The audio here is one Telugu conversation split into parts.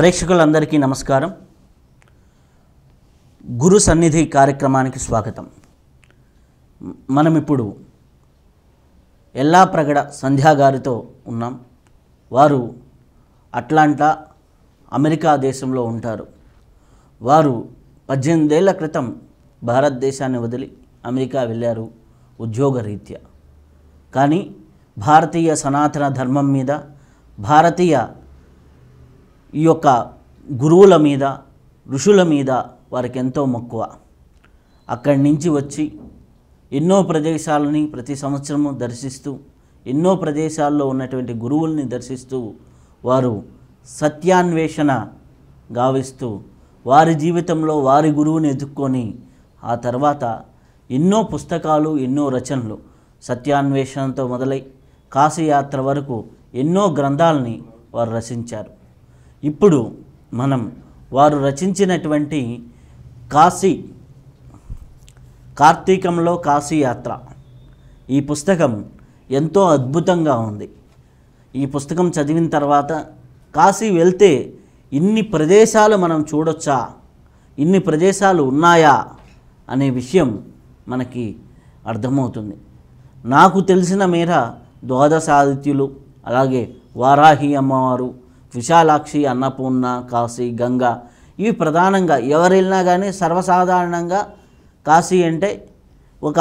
ప్రేక్షకులందరికీ నమస్కారం గురు సన్నిధి కార్యక్రమానికి స్వాగతం మనం ఇప్పుడు ఎల్లా ప్రగడ సంధ్యా గారితో ఉన్నాం వారు అట్లాంటా అమెరికా దేశంలో ఉంటారు వారు పద్దెనిమిదేళ్ల క్రితం భారతదేశాన్ని వదిలి అమెరికా వెళ్ళారు ఉద్యోగరీత్యా కానీ భారతీయ సనాతన ధర్మం మీద భారతీయ ఈ యొక్క గురువుల మీద ఋషుల మీద వారికి ఎంతో మక్కువ అక్కడి నుంచి వచ్చి ఎన్నో ప్రదేశాలని ప్రతి సంవత్సరము దర్శిస్తూ ఎన్నో ప్రదేశాల్లో ఉన్నటువంటి గురువుల్ని దర్శిస్తూ వారు సత్యాన్వేషణ గావిస్తూ వారి జీవితంలో వారి గురువుని ఎదుర్కొని ఆ తర్వాత ఎన్నో పుస్తకాలు ఎన్నో రచనలు సత్యాన్వేషణతో మొదలై కాశీయాత్ర వరకు ఎన్నో గ్రంథాలని వారు రచించారు ఇప్పుడు మనం వారు రచించినటువంటి కాశీ కార్తీకంలో కాశీయాత్ర ఈ పుస్తకం ఎంతో అద్భుతంగా ఉంది ఈ పుస్తకం చదివిన తర్వాత కాశీ వెళ్తే ఇన్ని ప్రదేశాలు మనం చూడొచ్చా ఇన్ని ప్రదేశాలు ఉన్నాయా అనే విషయం మనకి అర్థమవుతుంది నాకు తెలిసిన మేర ద్వాదశాదిత్యులు అలాగే వారాహి అమ్మవారు విశాలాక్షి అన్నపూర్ణ కాశీ గంగా ఇవి ప్రధానంగా ఎవరు వెళ్ళినా కానీ సర్వసాధారణంగా కాశీ అంటే ఒక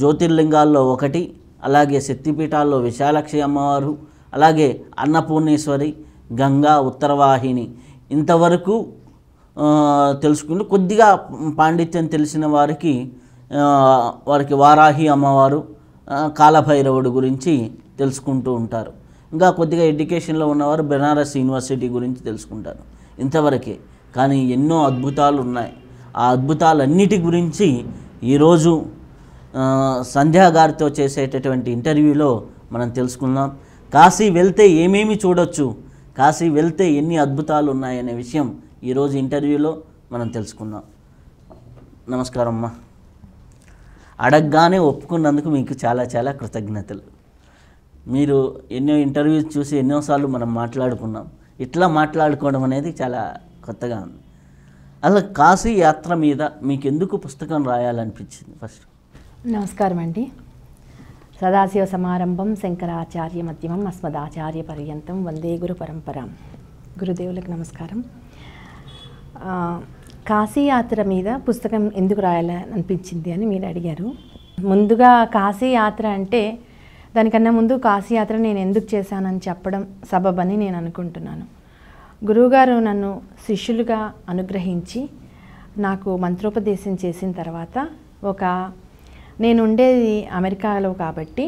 జ్యోతిర్లింగాల్లో ఒకటి అలాగే శక్తిపీఠాల్లో విశాలాక్షి అమ్మవారు అలాగే అన్నపూర్ణేశ్వరి గంగా ఉత్తరవాహిని ఇంతవరకు తెలుసుకుంటూ కొద్దిగా పాండిత్యం తెలిసిన వారికి వారికి వారాహి అమ్మవారు కాలభైరవుడు గురించి తెలుసుకుంటూ ఉంటారు ఇంకా కొద్దిగా ఎడ్యుకేషన్లో ఉన్నవారు బెనారస్ యూనివర్సిటీ గురించి తెలుసుకుంటారు ఇంతవరకే కానీ ఎన్నో అద్భుతాలు ఉన్నాయి ఆ అద్భుతాలన్నిటి గురించి ఈరోజు సంధ్యా గారితో చేసేటటువంటి ఇంటర్వ్యూలో మనం తెలుసుకుందాం కాశీ వెళ్తే ఏమేమి చూడొచ్చు కాశీ వెళ్తే ఎన్ని అద్భుతాలు ఉన్నాయనే విషయం ఈరోజు ఇంటర్వ్యూలో మనం తెలుసుకుందాం నమస్కారం అమ్మా అడగగానే ఒప్పుకున్నందుకు మీకు చాలా చాలా కృతజ్ఞతలు మీరు ఎన్నో ఇంటర్వ్యూస్ చూసి ఎన్నోసార్లు మనం మాట్లాడుకున్నాం ఇట్లా మాట్లాడుకోవడం అనేది చాలా కొత్తగా ఉంది అలా కాశీ యాత్ర మీద మీకు ఎందుకు పుస్తకం రాయాలనిపించింది ఫస్ట్ నమస్కారం అండి సదాశివ సమారంభం శంకరాచార్య మధ్యమం అస్మదాచార్య పర్యంతం వందే గురు పరంపర గురుదేవులకు నమస్కారం కాశీ యాత్ర మీద పుస్తకం ఎందుకు రాయాలనిపించింది అని మీరు అడిగారు ముందుగా కాశీ యాత్ర అంటే దానికన్నా ముందు కాశీయాత్ర నేను ఎందుకు చేశానని చెప్పడం సబబని నేను అనుకుంటున్నాను గురువుగారు నన్ను శిష్యులుగా అనుగ్రహించి నాకు మంత్రోపదేశం చేసిన తర్వాత ఒక నేను ఉండేది అమెరికాలో కాబట్టి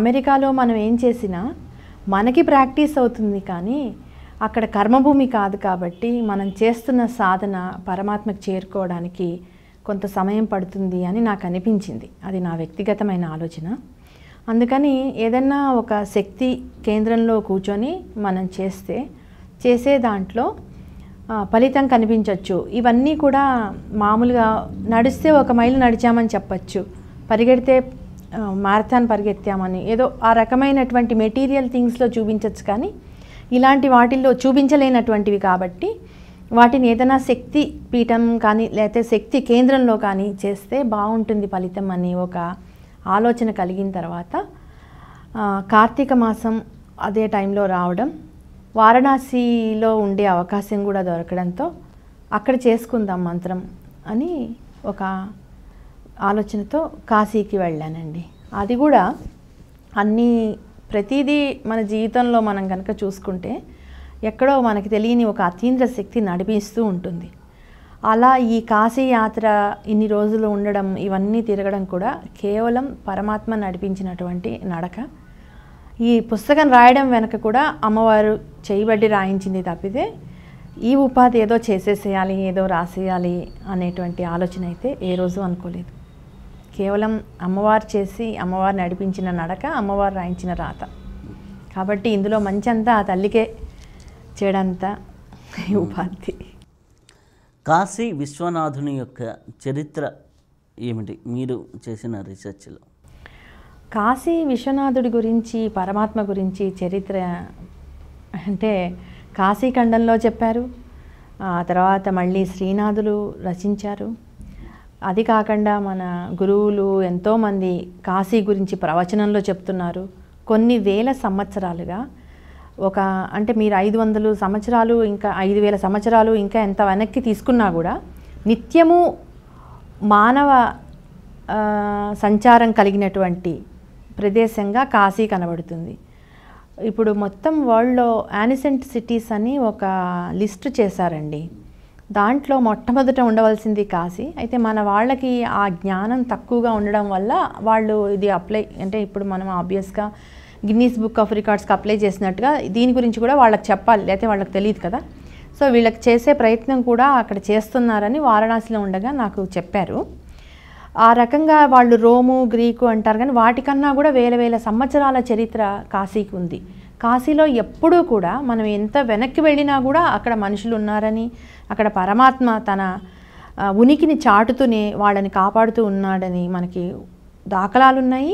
అమెరికాలో మనం ఏం చేసినా మనకి ప్రాక్టీస్ అవుతుంది కానీ అక్కడ కర్మభూమి కాదు కాబట్టి మనం చేస్తున్న సాధన పరమాత్మకు చేరుకోవడానికి కొంత సమయం పడుతుంది అని నాకు అనిపించింది అది నా వ్యక్తిగతమైన ఆలోచన అందుకని ఏదన్నా ఒక శక్తి కేంద్రంలో కూర్చొని మనం చేస్తే చేసే దాంట్లో ఫలితం కనిపించవచ్చు ఇవన్నీ కూడా మామూలుగా నడిస్తే ఒక మైలు నడిచామని చెప్పచ్చు పరిగెడితే మారథాన్ పరిగెత్తామని ఏదో ఆ రకమైనటువంటి మెటీరియల్ థింగ్స్లో చూపించవచ్చు కానీ ఇలాంటి వాటిల్లో చూపించలేనటువంటివి కాబట్టి వాటిని ఏదైనా శక్తి పీఠం కానీ లేకపోతే శక్తి కేంద్రంలో కానీ చేస్తే బాగుంటుంది ఫలితం అని ఒక ఆలోచన కలిగిన తర్వాత కార్తీక మాసం అదే టైంలో రావడం వారణాసిలో ఉండే అవకాశం కూడా దొరకడంతో అక్కడ చేసుకుందాం మంత్రం అని ఒక ఆలోచనతో కాశీకి వెళ్ళానండి అది కూడా అన్నీ ప్రతిదీ మన జీవితంలో మనం కనుక చూసుకుంటే ఎక్కడో మనకి తెలియని ఒక అతీంద్ర శక్తి నడిపిస్తూ ఉంటుంది అలా ఈ కాశీ యాత్ర ఇన్ని రోజులు ఉండడం ఇవన్నీ తిరగడం కూడా కేవలం పరమాత్మ నడిపించినటువంటి నడక ఈ పుస్తకం రాయడం వెనక కూడా అమ్మవారు చేయబడ్డి రాయించింది తప్పితే ఈ ఉపాధి ఏదో చేసేసేయాలి ఏదో రాసేయాలి అనేటువంటి ఆలోచన అయితే ఏ రోజు అనుకోలేదు కేవలం అమ్మవారు చేసి అమ్మవారు నడిపించిన నడక అమ్మవారు రాయించిన రాత కాబట్టి ఇందులో మంచి అంతా ఆ తల్లికే చేయడంతా ఉపాధి కాశీ విశ్వనాథుని యొక్క చరిత్ర ఏమిటి మీరు చేసిన రీసెర్చ్లో కాశీ విశ్వనాథుడి గురించి పరమాత్మ గురించి చరిత్ర అంటే కాశీఖండంలో చెప్పారు ఆ తర్వాత మళ్ళీ శ్రీనాథులు రచించారు అది కాకుండా మన గురువులు ఎంతోమంది కాశీ గురించి ప్రవచనంలో చెప్తున్నారు కొన్ని వేల సంవత్సరాలుగా ఒక అంటే మీరు ఐదు వందలు సంవత్సరాలు ఇంకా ఐదు వేల సంవత్సరాలు ఇంకా ఎంత వెనక్కి తీసుకున్నా కూడా నిత్యము మానవ సంచారం కలిగినటువంటి ప్రదేశంగా కాశీ కనబడుతుంది ఇప్పుడు మొత్తం వరల్డ్లో యానిసెంట్ సిటీస్ అని ఒక లిస్ట్ చేశారండి దాంట్లో మొట్టమొదట ఉండవలసింది కాశీ అయితే మన వాళ్ళకి ఆ జ్ఞానం తక్కువగా ఉండడం వల్ల వాళ్ళు ఇది అప్లై అంటే ఇప్పుడు మనం ఆబ్వియస్గా గిన్నీస్ బుక్ ఆఫ్ రికార్డ్స్కి అప్లై చేసినట్టుగా దీని గురించి కూడా వాళ్ళకి చెప్పాలి లేకపోతే వాళ్ళకి తెలియదు కదా సో వీళ్ళకి చేసే ప్రయత్నం కూడా అక్కడ చేస్తున్నారని వారణాసిలో ఉండగా నాకు చెప్పారు ఆ రకంగా వాళ్ళు రోము గ్రీకు అంటారు కానీ వాటికన్నా కూడా వేల వేల సంవత్సరాల చరిత్ర కాశీకి ఉంది కాశీలో ఎప్పుడూ కూడా మనం ఎంత వెనక్కి వెళ్ళినా కూడా అక్కడ మనుషులు ఉన్నారని అక్కడ పరమాత్మ తన ఉనికిని చాటుతూనే వాళ్ళని కాపాడుతూ ఉన్నాడని మనకి దాఖలాలు ఉన్నాయి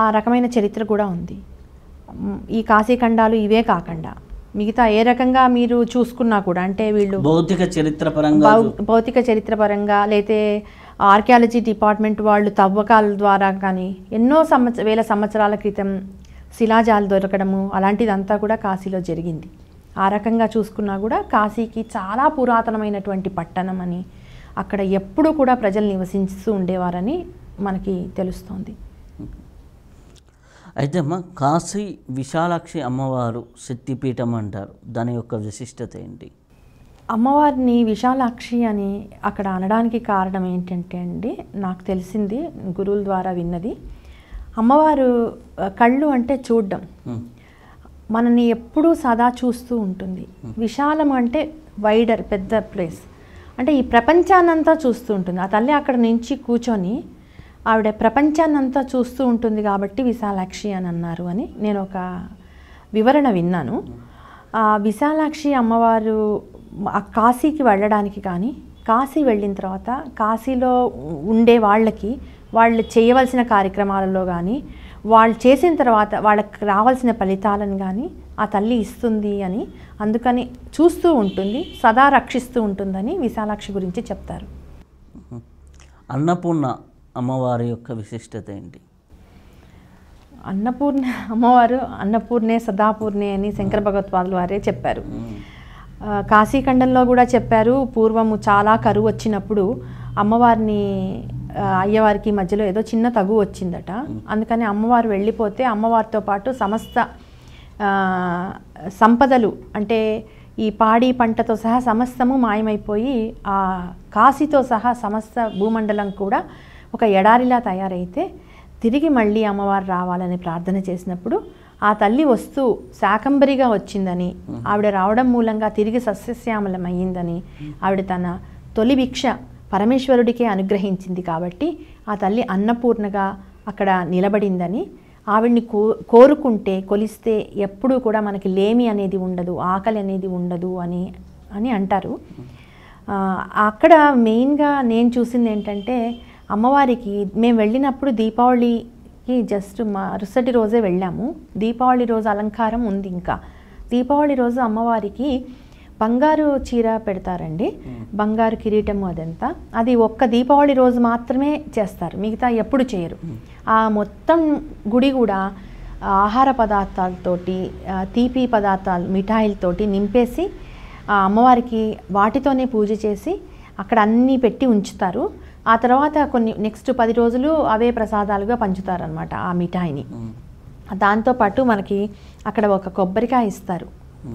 ఆ రకమైన చరిత్ర కూడా ఉంది ఈ కాశీఖండాలు ఇవే కాకుండా మిగతా ఏ రకంగా మీరు చూసుకున్నా కూడా అంటే వీళ్ళు భౌతిక చరిత్ర పరంగా భౌతిక చరిత్ర పరంగా లేతే ఆర్కియాలజీ డిపార్ట్మెంట్ వాళ్ళు తవ్వకాల ద్వారా కానీ ఎన్నో సంవత్సర వేల సంవత్సరాల క్రితం శిలాజాలు దొరకడము అలాంటిదంతా కూడా కాశీలో జరిగింది ఆ రకంగా చూసుకున్నా కూడా కాశీకి చాలా పురాతనమైనటువంటి పట్టణం అని అక్కడ ఎప్పుడూ కూడా ప్రజలు నివసిస్తూ ఉండేవారని మనకి తెలుస్తోంది అయితే అమ్మ కాశీ విశాలాక్షి అమ్మవారు శక్తిపీఠం అంటారు దాని యొక్క విశిష్టత ఏంటి అమ్మవారిని విశాలాక్షి అని అక్కడ అనడానికి కారణం ఏంటంటే అండి నాకు తెలిసింది గురువుల ద్వారా విన్నది అమ్మవారు కళ్ళు అంటే చూడడం మనని ఎప్పుడూ సదా చూస్తూ ఉంటుంది విశాలం అంటే వైడర్ పెద్ద ప్లేస్ అంటే ఈ ప్రపంచాన్నంతా చూస్తూ ఉంటుంది ఆ తల్లి అక్కడ నుంచి కూర్చొని ఆవిడ ప్రపంచాన్నంతా చూస్తూ ఉంటుంది కాబట్టి విశాలాక్షి అని అన్నారు అని నేను ఒక వివరణ విన్నాను విశాలాక్షి అమ్మవారు కాశీకి వెళ్ళడానికి కానీ కాశీ వెళ్ళిన తర్వాత కాశీలో ఉండే వాళ్ళకి వాళ్ళు చేయవలసిన కార్యక్రమాలలో కానీ వాళ్ళు చేసిన తర్వాత వాళ్ళకి రావాల్సిన ఫలితాలను కానీ ఆ తల్లి ఇస్తుంది అని అందుకని చూస్తూ ఉంటుంది సదా రక్షిస్తూ ఉంటుందని విశాలాక్షి గురించి చెప్తారు అన్నపూర్ణ అమ్మవారి యొక్క విశిష్టత ఏంటి అన్నపూర్ణ అమ్మవారు అన్నపూర్ణే సదాపూర్ణే అని శంకర భగవత్వాదులు వారే చెప్పారు కాశీఖండంలో కూడా చెప్పారు పూర్వము చాలా కరువు వచ్చినప్పుడు అమ్మవారిని అయ్యవారికి మధ్యలో ఏదో చిన్న తగు వచ్చిందట అందుకని అమ్మవారు వెళ్ళిపోతే అమ్మవారితో పాటు సమస్త సంపదలు అంటే ఈ పాడి పంటతో సహా సమస్తము మాయమైపోయి ఆ కాశీతో సహా సమస్త భూమండలం కూడా ఒక ఎడారిలా తయారైతే తిరిగి మళ్ళీ అమ్మవారు రావాలని ప్రార్థన చేసినప్పుడు ఆ తల్లి వస్తూ శాకంబరిగా వచ్చిందని ఆవిడ రావడం మూలంగా తిరిగి సస్యశ్యామలం అయ్యిందని ఆవిడ తన తొలి భిక్ష పరమేశ్వరుడికే అనుగ్రహించింది కాబట్టి ఆ తల్లి అన్నపూర్ణగా అక్కడ నిలబడిందని ఆవిడ్ని కో కోరుకుంటే కొలిస్తే ఎప్పుడూ కూడా మనకి లేమి అనేది ఉండదు ఆకలి అనేది ఉండదు అని అని అంటారు అక్కడ మెయిన్గా నేను చూసింది ఏంటంటే అమ్మవారికి మేము వెళ్ళినప్పుడు దీపావళికి జస్ట్ మా రుసటి రోజే వెళ్ళాము దీపావళి రోజు అలంకారం ఉంది ఇంకా దీపావళి రోజు అమ్మవారికి బంగారు చీర పెడతారండి బంగారు కిరీటం అదంతా అది ఒక్క దీపావళి రోజు మాత్రమే చేస్తారు మిగతా ఎప్పుడు చేయరు ఆ మొత్తం గుడి కూడా ఆహార పదార్థాలతోటి తీపి పదార్థాలు మిఠాయిలతోటి నింపేసి అమ్మవారికి వాటితోనే పూజ చేసి అక్కడ అన్నీ పెట్టి ఉంచుతారు ఆ తర్వాత కొన్ని నెక్స్ట్ పది రోజులు అవే ప్రసాదాలుగా పంచుతారనమాట ఆ మిఠాయిని దాంతోపాటు మనకి అక్కడ ఒక కొబ్బరికాయ ఇస్తారు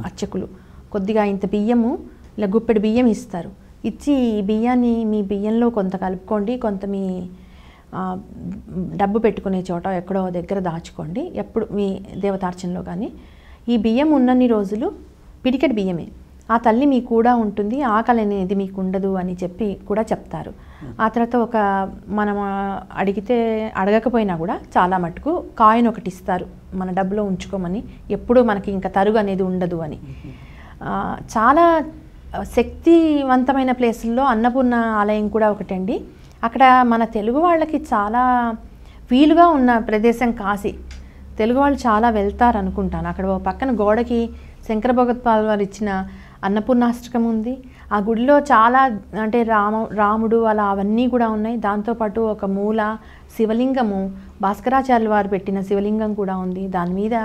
అర్చకులు కొద్దిగా ఇంత బియ్యము ఇలా గుప్పెడు బియ్యం ఇస్తారు ఇచ్చి ఈ బియ్యాన్ని మీ బియ్యంలో కొంత కలుపుకోండి కొంత మీ డబ్బు పెట్టుకునే చోట ఎక్కడో దగ్గర దాచుకోండి ఎప్పుడు మీ దేవతార్చనలో కానీ ఈ బియ్యం ఉన్నన్ని రోజులు పిడికెట్ బియ్యమే ఆ తల్లి మీ కూడా ఉంటుంది ఆకలి అనేది మీకు ఉండదు అని చెప్పి కూడా చెప్తారు ఆ తర్వాత ఒక మనం అడిగితే అడగకపోయినా కూడా చాలా మటుకు కాయిన్ ఒకటి ఇస్తారు మన డబ్బులో ఉంచుకోమని ఎప్పుడూ మనకి ఇంకా తరుగు అనేది ఉండదు అని చాలా శక్తివంతమైన ప్లేసుల్లో అన్నపూర్ణ ఆలయం కూడా ఒకటండి అక్కడ మన తెలుగు వాళ్ళకి చాలా వీలుగా ఉన్న ప్రదేశం కాశీ తెలుగు వాళ్ళు చాలా వెళ్తారు అనుకుంటాను అక్కడ పక్కన గోడకి శంకర భగత్పాల్ వారు ఇచ్చిన అన్నపూర్ణాష్టకం ఉంది ఆ గుడిలో చాలా అంటే రామ రాముడు అలా అవన్నీ కూడా ఉన్నాయి దాంతోపాటు ఒక మూల శివలింగము భాస్కరాచార్యుల వారు పెట్టిన శివలింగం కూడా ఉంది దాని మీద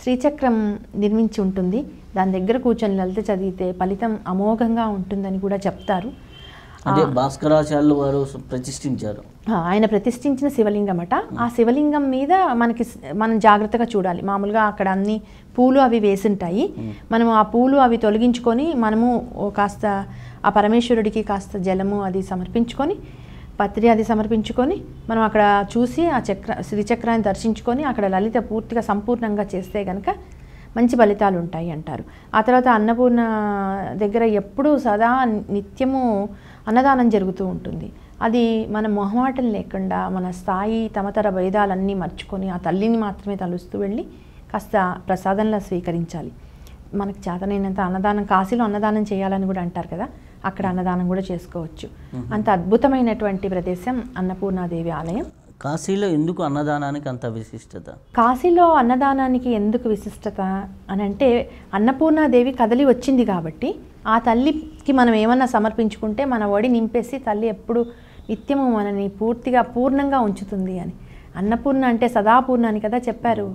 శ్రీచక్రం నిర్మించి ఉంటుంది దాని దగ్గర కూర్చొని లలిత చదివితే ఫలితం అమోఘంగా ఉంటుందని కూడా చెప్తారు అంటే భాస్కరాచార్యులు వారు ప్రతిష్ఠించారు ఆయన ప్రతిష్ఠించిన శివలింగం అట ఆ శివలింగం మీద మనకి మనం జాగ్రత్తగా చూడాలి మామూలుగా అక్కడ అన్ని పూలు అవి వేసింటాయి మనము ఆ పూలు అవి తొలగించుకొని మనము కాస్త ఆ పరమేశ్వరుడికి కాస్త జలము అది సమర్పించుకొని పత్రి అది సమర్పించుకొని మనం అక్కడ చూసి ఆ చక్ర శ్రీచక్రాన్ని దర్శించుకొని అక్కడ లలిత పూర్తిగా సంపూర్ణంగా చేస్తే కనుక మంచి ఫలితాలు ఉంటాయి అంటారు ఆ తర్వాత అన్నపూర్ణ దగ్గర ఎప్పుడూ సదా నిత్యము అన్నదానం జరుగుతూ ఉంటుంది అది మన మొహమాటం లేకుండా మన స్థాయి తమతర భేదాలన్నీ మర్చుకొని ఆ తల్లిని మాత్రమే తలుస్తూ వెళ్ళి కాస్త ప్రసాదంలా స్వీకరించాలి మనకు చేతనైనంత అన్నదానం కాశీలో అన్నదానం చేయాలని కూడా అంటారు కదా అక్కడ అన్నదానం కూడా చేసుకోవచ్చు అంత అద్భుతమైనటువంటి ప్రదేశం అన్నపూర్ణాదేవి ఆలయం కాశీలో ఎందుకు అన్నదానానికి అంత విశిష్టత కాశీలో అన్నదానానికి ఎందుకు విశిష్టత అని అంటే అన్నపూర్ణాదేవి కదలి వచ్చింది కాబట్టి ఆ తల్లికి మనం ఏమన్నా సమర్పించుకుంటే మన ఒడి నింపేసి తల్లి ఎప్పుడు నిత్యము మనని పూర్తిగా పూర్ణంగా ఉంచుతుంది అని అన్నపూర్ణ అంటే సదాపూర్ణ అని కదా చెప్పారు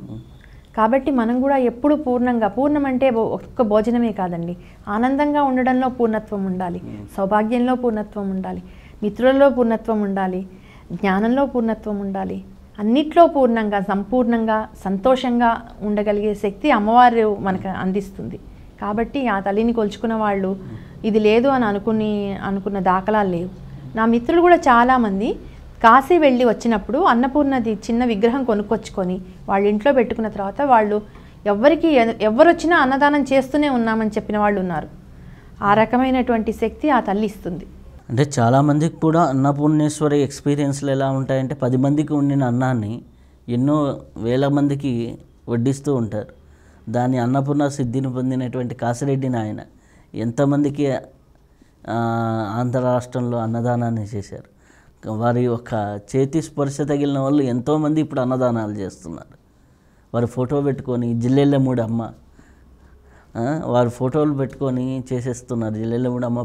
కాబట్టి మనం కూడా ఎప్పుడు పూర్ణంగా పూర్ణం అంటే ఒక్క భోజనమే కాదండి ఆనందంగా ఉండడంలో పూర్ణత్వం ఉండాలి సౌభాగ్యంలో పూర్ణత్వం ఉండాలి మిత్రులలో పూర్ణత్వం ఉండాలి జ్ఞానంలో పూర్ణత్వం ఉండాలి అన్నిట్లో పూర్ణంగా సంపూర్ణంగా సంతోషంగా ఉండగలిగే శక్తి అమ్మవారు మనకు అందిస్తుంది కాబట్టి ఆ తల్లిని కొలుచుకున్న వాళ్ళు ఇది లేదు అని అనుకుని అనుకున్న దాఖలాలు లేవు నా మిత్రులు కూడా చాలామంది కాశీ వెళ్ళి వచ్చినప్పుడు అన్నపూర్ణది చిన్న విగ్రహం కొనుక్కొచ్చుకొని వాళ్ళ ఇంట్లో పెట్టుకున్న తర్వాత వాళ్ళు ఎవరికి వచ్చినా అన్నదానం చేస్తూనే ఉన్నామని చెప్పిన వాళ్ళు ఉన్నారు ఆ రకమైనటువంటి శక్తి ఆ తల్లి ఇస్తుంది అంటే చాలామందికి కూడా అన్నపూర్ణేశ్వరి ఎక్స్పీరియన్స్లు ఎలా ఉంటాయంటే పది మందికి ఉండిన అన్నాన్ని ఎన్నో వేల మందికి వడ్డిస్తూ ఉంటారు దాని అన్నపూర్ణ సిద్ధిని పొందినటువంటి కాసిరెడ్డి నాయన ఎంతమందికి ఆంధ్ర రాష్ట్రంలో అన్నదానాన్ని చేశారు వారి యొక్క చేతి స్పర్శ తగిలిన వాళ్ళు ఎంతోమంది ఇప్పుడు అన్నదానాలు చేస్తున్నారు వారి ఫోటో పెట్టుకొని జిల్లెళ్ళమూడి అమ్మ వారు ఫోటోలు పెట్టుకొని చేసేస్తున్నారు జిల్లెళ్ళమూడి అమ్మ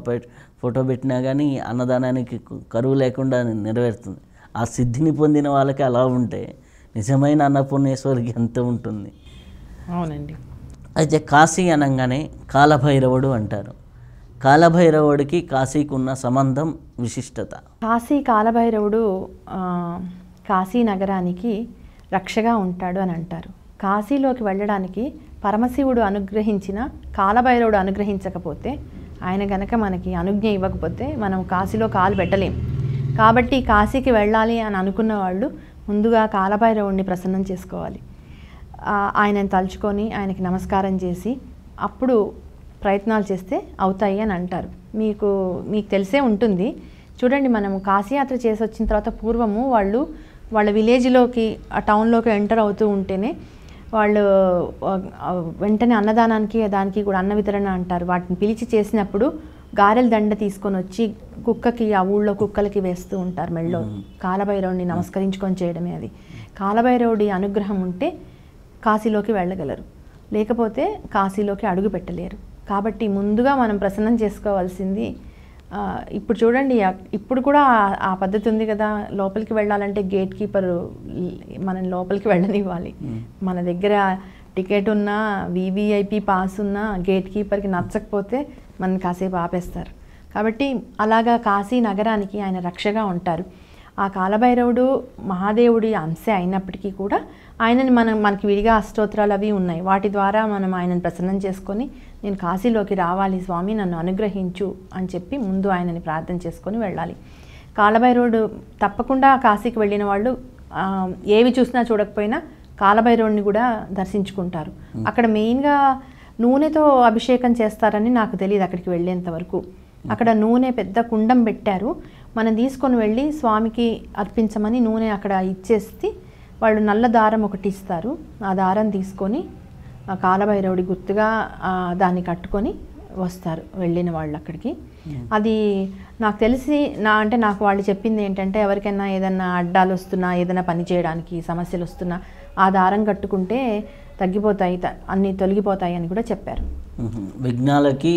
ఫోటో పెట్టినా కానీ అన్నదానానికి కరువు లేకుండా నెరవేరుతుంది ఆ సిద్ధిని పొందిన వాళ్ళకి అలా ఉంటే నిజమైన అన్నపూర్ణేశ్వరికి ఎంత ఉంటుంది అవునండి అయితే కాశీ అనగానే కాలభైరవుడు అంటారు కాలభైరవుడికి కాశీకి ఉన్న సంబంధం విశిష్టత కాశీ కాలభైరవుడు కాశీ నగరానికి రక్షగా ఉంటాడు అని అంటారు కాశీలోకి వెళ్ళడానికి పరమశివుడు అనుగ్రహించిన కాలభైరవుడు అనుగ్రహించకపోతే ఆయన గనక మనకి అనుజ్ఞ ఇవ్వకపోతే మనం కాశీలో కాలు పెట్టలేం కాబట్టి కాశీకి వెళ్ళాలి అని అనుకున్న వాళ్ళు ముందుగా కాలభైరవుడిని ప్రసన్నం చేసుకోవాలి ఆయనను తలుచుకొని ఆయనకి నమస్కారం చేసి అప్పుడు ప్రయత్నాలు చేస్తే అవుతాయి అని అంటారు మీకు మీకు తెలిసే ఉంటుంది చూడండి మనం కాశీయాత్ర చేసి వచ్చిన తర్వాత పూర్వము వాళ్ళు వాళ్ళ విలేజ్లోకి ఆ టౌన్లోకి ఎంటర్ అవుతూ ఉంటేనే వాళ్ళు వెంటనే అన్నదానానికి దానికి కూడా అన్న వితరణ అంటారు వాటిని పిలిచి చేసినప్పుడు గారెల దండ తీసుకొని వచ్చి కుక్కకి ఆ ఊళ్ళో కుక్కలకి వేస్తూ ఉంటారు మెళ్ళో కాలభైరవుడిని నమస్కరించుకొని చేయడమే అది కాలభైరవుడి అనుగ్రహం ఉంటే కాశీలోకి వెళ్ళగలరు లేకపోతే కాశీలోకి అడుగు పెట్టలేరు కాబట్టి ముందుగా మనం ప్రసన్నం చేసుకోవాల్సింది ఇప్పుడు చూడండి ఇప్పుడు కూడా ఆ పద్ధతి ఉంది కదా లోపలికి వెళ్ళాలంటే గేట్ కీపర్ మనం లోపలికి వెళ్ళనివ్వాలి మన దగ్గర టికెట్ ఉన్నా వివిఐపి పాస్ ఉన్నా గేట్ కీపర్కి నచ్చకపోతే మనం కాసేపు ఆపేస్తారు కాబట్టి అలాగా కాశీ నగరానికి ఆయన రక్షగా ఉంటారు ఆ కాలభైరవుడు మహాదేవుడి అంశ అయినప్పటికీ కూడా ఆయనని మనం మనకి విడిగా అష్టోత్తరాలు అవి ఉన్నాయి వాటి ద్వారా మనం ఆయనను ప్రసన్నం చేసుకొని నేను కాశీలోకి రావాలి స్వామి నన్ను అనుగ్రహించు అని చెప్పి ముందు ఆయనని ప్రార్థన చేసుకొని వెళ్ళాలి కాలభై రోడ్డు తప్పకుండా కాశీకి వెళ్ళిన వాళ్ళు ఏవి చూసినా చూడకపోయినా కాలభై రోడ్ని కూడా దర్శించుకుంటారు అక్కడ మెయిన్గా నూనెతో అభిషేకం చేస్తారని నాకు తెలియదు అక్కడికి వెళ్ళేంత వరకు అక్కడ నూనె పెద్ద కుండం పెట్టారు మనం తీసుకొని వెళ్ళి స్వామికి అర్పించమని నూనె అక్కడ ఇచ్చేసి వాళ్ళు నల్ల దారం ఒకటి ఇస్తారు ఆ దారం తీసుకొని కాలభైరవుడి గుర్తుగా దాన్ని కట్టుకొని వస్తారు వెళ్ళిన వాళ్ళు అక్కడికి అది నాకు తెలిసి నా అంటే నాకు వాళ్ళు చెప్పింది ఏంటంటే ఎవరికైనా ఏదైనా అడ్డాలు వస్తున్నా ఏదైనా పని చేయడానికి సమస్యలు వస్తున్నా ఆ దారం కట్టుకుంటే తగ్గిపోతాయి అన్నీ తొలగిపోతాయి అని కూడా చెప్పారు విఘ్నాలకి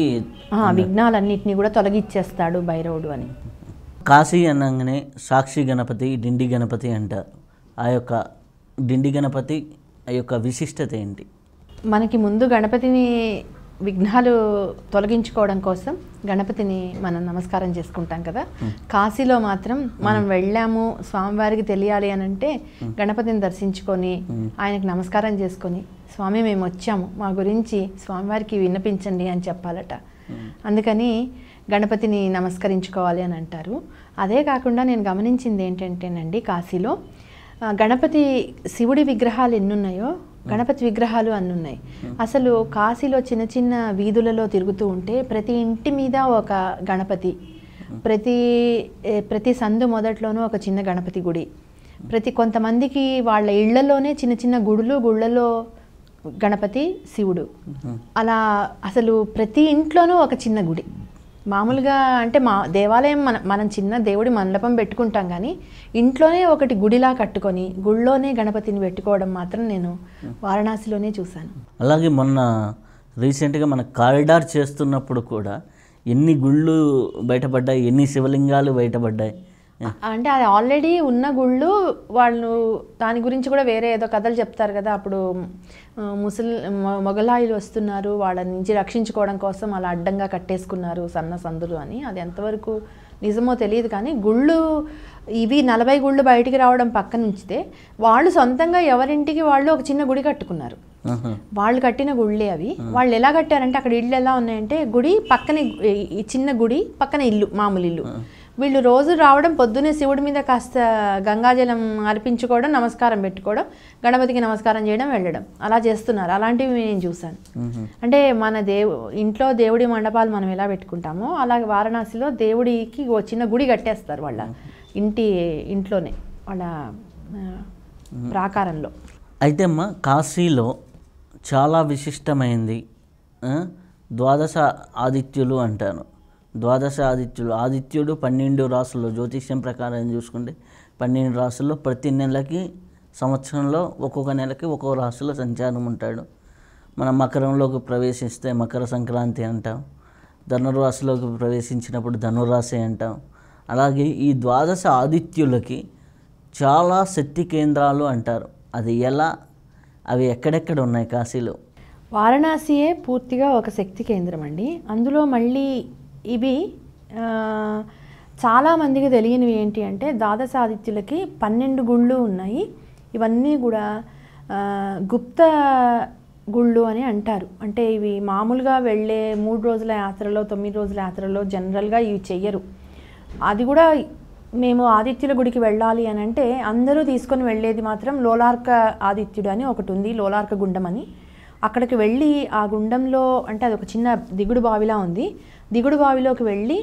విఘ్నాలన్నింటినీ కూడా తొలగిచ్చేస్తాడు భైరవుడు అని కాశీ అనగానే సాక్షి గణపతి డిండి గణపతి అంటారు ఆ యొక్క డిండి గణపతి ఆ యొక్క విశిష్టత ఏంటి మనకి ముందు గణపతిని విఘ్నాలు తొలగించుకోవడం కోసం గణపతిని మనం నమస్కారం చేసుకుంటాం కదా కాశీలో మాత్రం మనం వెళ్ళాము స్వామివారికి తెలియాలి అని అంటే గణపతిని దర్శించుకొని ఆయనకు నమస్కారం చేసుకొని స్వామి మేము వచ్చాము మా గురించి స్వామివారికి విన్నపించండి అని చెప్పాలట అందుకని గణపతిని నమస్కరించుకోవాలి అని అంటారు అదే కాకుండా నేను గమనించింది ఏంటంటేనండి కాశీలో గణపతి శివుడి విగ్రహాలు ఎన్నున్నాయో గణపతి విగ్రహాలు అన్నున్నాయి అసలు కాశీలో చిన్న చిన్న వీధులలో తిరుగుతూ ఉంటే ప్రతి ఇంటి మీద ఒక గణపతి ప్రతి ప్రతి సందు మొదట్లోనూ ఒక చిన్న గణపతి గుడి ప్రతి కొంతమందికి వాళ్ళ ఇళ్లలోనే చిన్న చిన్న గుడులు గుళ్ళలో గణపతి శివుడు అలా అసలు ప్రతి ఇంట్లోనూ ఒక చిన్న గుడి మామూలుగా అంటే మా దేవాలయం మన మనం చిన్న దేవుడి మండపం పెట్టుకుంటాం కానీ ఇంట్లోనే ఒకటి గుడిలా కట్టుకొని గుళ్ళోనే గణపతిని పెట్టుకోవడం మాత్రం నేను వారణాసిలోనే చూశాను అలాగే మొన్న రీసెంట్గా మన కారిడార్ చేస్తున్నప్పుడు కూడా ఎన్ని గుళ్ళు బయటపడ్డాయి ఎన్ని శివలింగాలు బయటపడ్డాయి అంటే అది ఆల్రెడీ ఉన్న గుళ్ళు వాళ్ళు దాని గురించి కూడా వేరే ఏదో కథలు చెప్తారు కదా అప్పుడు ముసలి మొగలాయిలు వస్తున్నారు వాళ్ళ నుంచి రక్షించుకోవడం కోసం అలా అడ్డంగా కట్టేసుకున్నారు సన్న సందులు అని అది ఎంతవరకు నిజమో తెలియదు కానీ గుళ్ళు ఇవి నలభై గుళ్ళు బయటికి రావడం పక్క నుంచితే వాళ్ళు సొంతంగా ఎవరింటికి వాళ్ళు ఒక చిన్న గుడి కట్టుకున్నారు వాళ్ళు కట్టిన గుళ్ళే అవి వాళ్ళు ఎలా కట్టారంటే అక్కడ ఇళ్ళు ఎలా ఉన్నాయంటే గుడి పక్కన చిన్న గుడి పక్కన ఇల్లు మామూలు ఇల్లు వీళ్ళు రోజు రావడం పొద్దునే శివుడి మీద కాస్త గంగాజలం అర్పించుకోవడం నమస్కారం పెట్టుకోవడం గణపతికి నమస్కారం చేయడం వెళ్ళడం అలా చేస్తున్నారు అలాంటివి నేను చూశాను అంటే మన దేవు ఇంట్లో దేవుడి మండపాలు మనం ఎలా పెట్టుకుంటామో అలాగే వారణాసిలో దేవుడికి ఓ చిన్న గుడి కట్టేస్తారు వాళ్ళ ఇంటి ఇంట్లోనే వాళ్ళ ప్రాకారంలో అయితే అమ్మ కాశీలో చాలా విశిష్టమైంది ద్వాదశ ఆదిత్యులు అంటాను ద్వాదశ ఆదిత్యులు ఆదిత్యుడు పన్నెండు రాసుల్లో జ్యోతిష్యం ప్రకారం చూసుకుంటే పన్నెండు రాసుల్లో ప్రతి నెలకి సంవత్సరంలో ఒక్కొక్క నెలకి ఒక్కొక్క రాశిలో సంచారం ఉంటాడు మనం మకరంలోకి ప్రవేశిస్తే మకర సంక్రాంతి అంటాం ధనురాశిలోకి ప్రవేశించినప్పుడు ధనురాశి అంటాం అలాగే ఈ ద్వాదశ ఆదిత్యులకి చాలా శక్తి కేంద్రాలు అంటారు అది ఎలా అవి ఎక్కడెక్కడ ఉన్నాయి కాశీలో వారణాసియే పూర్తిగా ఒక శక్తి కేంద్రం అండి అందులో మళ్ళీ ఇవి చాలామందికి తెలియనివి ఏంటి అంటే ద్వాదశాదిత్యులకి పన్నెండు గుళ్ళు ఉన్నాయి ఇవన్నీ కూడా గుప్త గుళ్ళు అని అంటారు అంటే ఇవి మామూలుగా వెళ్ళే మూడు రోజుల యాత్రలో తొమ్మిది రోజుల యాత్రలో జనరల్గా ఇవి చెయ్యరు అది కూడా మేము ఆదిత్యుల గుడికి వెళ్ళాలి అని అంటే అందరూ తీసుకొని వెళ్ళేది మాత్రం లోలార్క ఆదిత్యుడు అని ఒకటి ఉంది లోలార్క గుండం అని అక్కడికి వెళ్ళి ఆ గుండంలో అంటే అది ఒక చిన్న దిగుడు బావిలా ఉంది దిగుడు బావిలోకి వెళ్ళి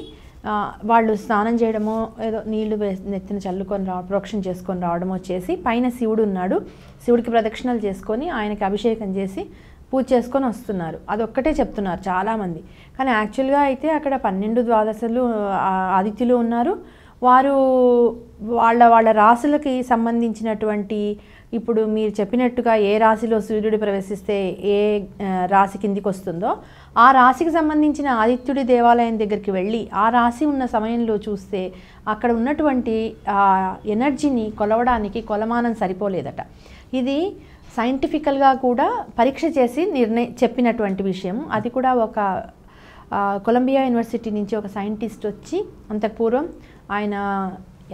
వాళ్ళు స్నానం చేయడమో ఏదో నీళ్లు నెత్తిన చల్లుకొని రా ప్రోక్షణ చేసుకొని రావడమో చేసి పైన శివుడు ఉన్నాడు శివుడికి ప్రదక్షిణలు చేసుకొని ఆయనకి అభిషేకం చేసి పూజ చేసుకొని వస్తున్నారు అదొక్కటే చెప్తున్నారు చాలామంది కానీ యాక్చువల్గా అయితే అక్కడ పన్నెండు ద్వాదశలు ఆదిత్యులు ఉన్నారు వారు వాళ్ళ వాళ్ళ రాసులకి సంబంధించినటువంటి ఇప్పుడు మీరు చెప్పినట్టుగా ఏ రాశిలో సూర్యుడు ప్రవేశిస్తే ఏ రాశి కిందికి వస్తుందో ఆ రాశికి సంబంధించిన ఆదిత్యుడి దేవాలయం దగ్గరికి వెళ్ళి ఆ రాశి ఉన్న సమయంలో చూస్తే అక్కడ ఉన్నటువంటి ఆ ఎనర్జీని కొలవడానికి కొలమానం సరిపోలేదట ఇది సైంటిఫికల్గా కూడా పరీక్ష చేసి నిర్ణయ చెప్పినటువంటి విషయం అది కూడా ఒక కొలంబియా యూనివర్సిటీ నుంచి ఒక సైంటిస్ట్ వచ్చి పూర్వం ఆయన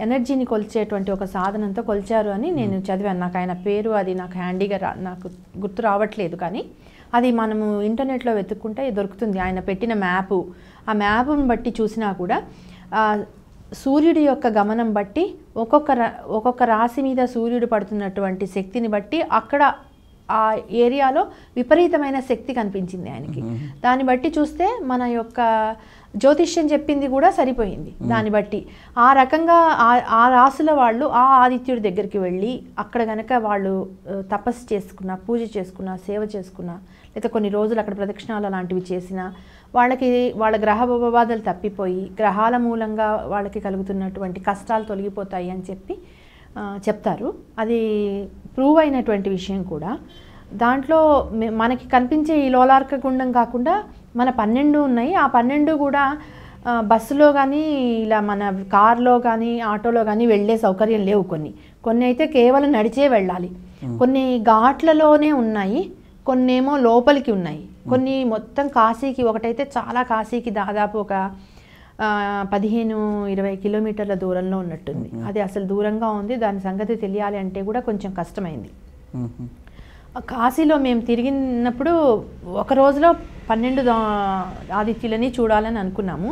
ఎనర్జీని కొలిచేటువంటి ఒక సాధనంతో కొలిచారు అని నేను hmm. చదివాను నాకు ఆయన పేరు అది నాకు హ్యాండీగా రా నాకు గుర్తు రావట్లేదు కానీ అది మనము ఇంటర్నెట్లో వెతుక్కుంటే దొరుకుతుంది ఆయన పెట్టిన మ్యాపు ఆ మ్యాప్ను బట్టి చూసినా కూడా సూర్యుడి యొక్క గమనం బట్టి ఒక్కొక్క ఒక్కొక్క రాశి మీద సూర్యుడు పడుతున్నటువంటి శక్తిని బట్టి అక్కడ ఆ ఏరియాలో విపరీతమైన శక్తి కనిపించింది ఆయనకి hmm. దాన్ని బట్టి చూస్తే మన యొక్క జ్యోతిష్యం చెప్పింది కూడా సరిపోయింది దాన్ని బట్టి ఆ రకంగా ఆ రాసుల వాళ్ళు ఆ ఆదిత్యుడి దగ్గరికి వెళ్ళి అక్కడ గనక వాళ్ళు తపస్సు చేసుకున్న పూజ చేసుకున్న సేవ చేసుకున్న లేదా కొన్ని రోజులు అక్కడ ప్రదక్షిణాలు అలాంటివి చేసిన వాళ్ళకి వాళ్ళ గ్రహ ఉపవాదాలు తప్పిపోయి గ్రహాల మూలంగా వాళ్ళకి కలుగుతున్నటువంటి కష్టాలు తొలగిపోతాయి అని చెప్పి చెప్తారు అది ప్రూవ్ అయినటువంటి విషయం కూడా దాంట్లో మనకి కనిపించే ఈ లోలార్క గుండం కాకుండా మన పన్నెండు ఉన్నాయి ఆ పన్నెండు కూడా బస్సులో కానీ ఇలా మన కార్లో కానీ ఆటోలో కానీ వెళ్ళే సౌకర్యం లేవు కొన్ని కొన్ని అయితే కేవలం నడిచే వెళ్ళాలి కొన్ని ఘాట్లలోనే ఉన్నాయి కొన్ని ఏమో లోపలికి ఉన్నాయి కొన్ని మొత్తం కాశీకి ఒకటైతే చాలా కాశీకి దాదాపు ఒక పదిహేను ఇరవై కిలోమీటర్ల దూరంలో ఉన్నట్టుంది అది అసలు దూరంగా ఉంది దాని సంగతి తెలియాలి అంటే కూడా కొంచెం కష్టమైంది కాశీలో మేము తిరిగినప్పుడు ఒక రోజులో పన్నెండు ఆదిత్యులని చూడాలని అనుకున్నాము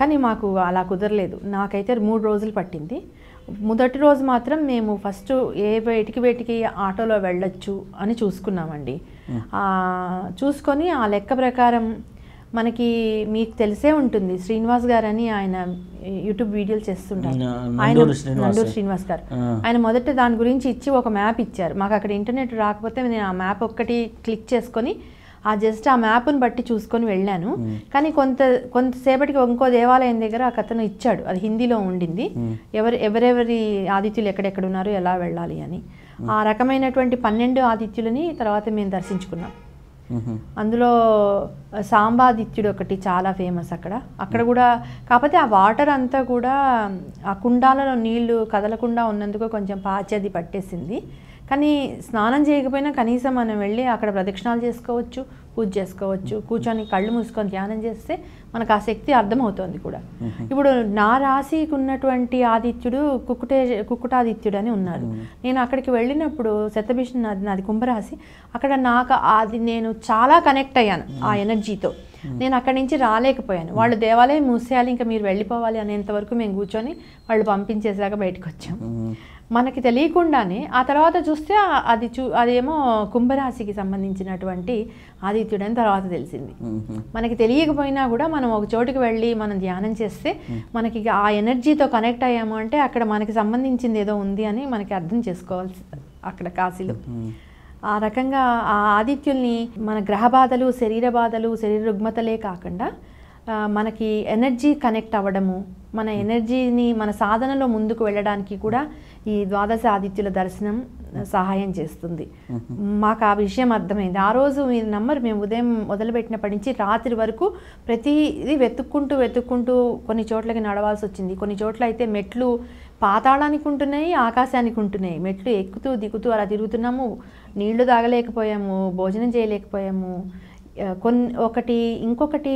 కానీ మాకు అలా కుదరలేదు నాకైతే మూడు రోజులు పట్టింది మొదటి రోజు మాత్రం మేము ఫస్ట్ ఏ బయటికి బయటికి ఆటోలో వెళ్ళొచ్చు అని చూసుకున్నామండి చూసుకొని ఆ లెక్క ప్రకారం మనకి మీకు తెలిసే ఉంటుంది శ్రీనివాస్ గారు అని ఆయన యూట్యూబ్ వీడియోలు చేస్తుంటారు ఆయన నండూరు శ్రీనివాస్ గారు ఆయన మొదట దాని గురించి ఇచ్చి ఒక మ్యాప్ ఇచ్చారు మాకు అక్కడ ఇంటర్నెట్ రాకపోతే నేను ఆ మ్యాప్ ఒక్కటి క్లిక్ చేసుకొని ఆ జస్ట్ ఆ మ్యాప్ను బట్టి చూసుకొని వెళ్ళాను కానీ కొంత కొంతసేపటికి ఇంకో దేవాలయం దగ్గర ఆ కథను ఇచ్చాడు అది హిందీలో ఉండింది ఎవరు ఎవరెవరి ఆదిత్యులు ఎక్కడెక్కడున్నారు ఎలా వెళ్ళాలి అని ఆ రకమైనటువంటి పన్నెండు ఆదిత్యులని తర్వాత మేము దర్శించుకున్నాం అందులో సాంబాదిత్యుడు ఒకటి చాలా ఫేమస్ అక్కడ అక్కడ కూడా కాకపోతే ఆ వాటర్ అంతా కూడా ఆ కుండాలలో నీళ్లు కదలకుండా ఉన్నందుకు కొంచెం పాచి అది పట్టేసింది కానీ స్నానం చేయకపోయినా కనీసం మనం వెళ్ళి అక్కడ ప్రదక్షిణాలు చేసుకోవచ్చు పూజ చేసుకోవచ్చు కూర్చొని కళ్ళు మూసుకొని ధ్యానం చేస్తే మనకు ఆ శక్తి అర్థమవుతోంది కూడా ఇప్పుడు నా రాశికి ఉన్నటువంటి ఆదిత్యుడు కుక్కుటే కుక్కుటాదిత్యుడు అని ఉన్నారు నేను అక్కడికి వెళ్ళినప్పుడు శతభీషణ నాది నాది కుంభరాశి అక్కడ నాకు అది నేను చాలా కనెక్ట్ అయ్యాను ఆ ఎనర్జీతో నేను అక్కడి నుంచి రాలేకపోయాను వాళ్ళు దేవాలయం మూసేయాలి ఇంకా మీరు వెళ్ళిపోవాలి అనేంత వరకు మేము కూర్చొని వాళ్ళు పంపించేసాక బయటకు వచ్చాము మనకి తెలియకుండానే ఆ తర్వాత చూస్తే అది చూ అదేమో కుంభరాశికి సంబంధించినటువంటి ఆదిత్యుడు అని తర్వాత తెలిసింది మనకి తెలియకపోయినా కూడా మనం ఒక చోటుకి వెళ్ళి మనం ధ్యానం చేస్తే మనకి ఆ ఎనర్జీతో కనెక్ట్ అయ్యాము అంటే అక్కడ మనకి సంబంధించింది ఏదో ఉంది అని మనకి అర్థం చేసుకోవాల్సి అక్కడ కాశీలు ఆ రకంగా ఆ ఆదిత్యుల్ని మన గ్రహ బాధలు శరీర బాధలు శరీర రుగ్మతలే కాకుండా మనకి ఎనర్జీ కనెక్ట్ అవ్వడము మన ఎనర్జీని మన సాధనలో ముందుకు వెళ్ళడానికి కూడా ఈ ద్వాదశ ఆదిత్యుల దర్శనం సహాయం చేస్తుంది మాకు ఆ విషయం అర్థమైంది ఆ రోజు మీరు నంబర్ మేము ఉదయం మొదలుపెట్టినప్పటి నుంచి రాత్రి వరకు ప్రతిది వెతుక్కుంటూ వెతుక్కుంటూ కొన్ని చోట్లకి నడవాల్సి వచ్చింది కొన్ని చోట్ల అయితే మెట్లు పాతాళానికి ఉంటున్నాయి ఆకాశానికి ఉంటున్నాయి మెట్లు ఎక్కుతూ దిగుతూ అలా తిరుగుతున్నాము నీళ్లు తాగలేకపోయాము భోజనం చేయలేకపోయాము కొన్ని ఒకటి ఇంకొకటి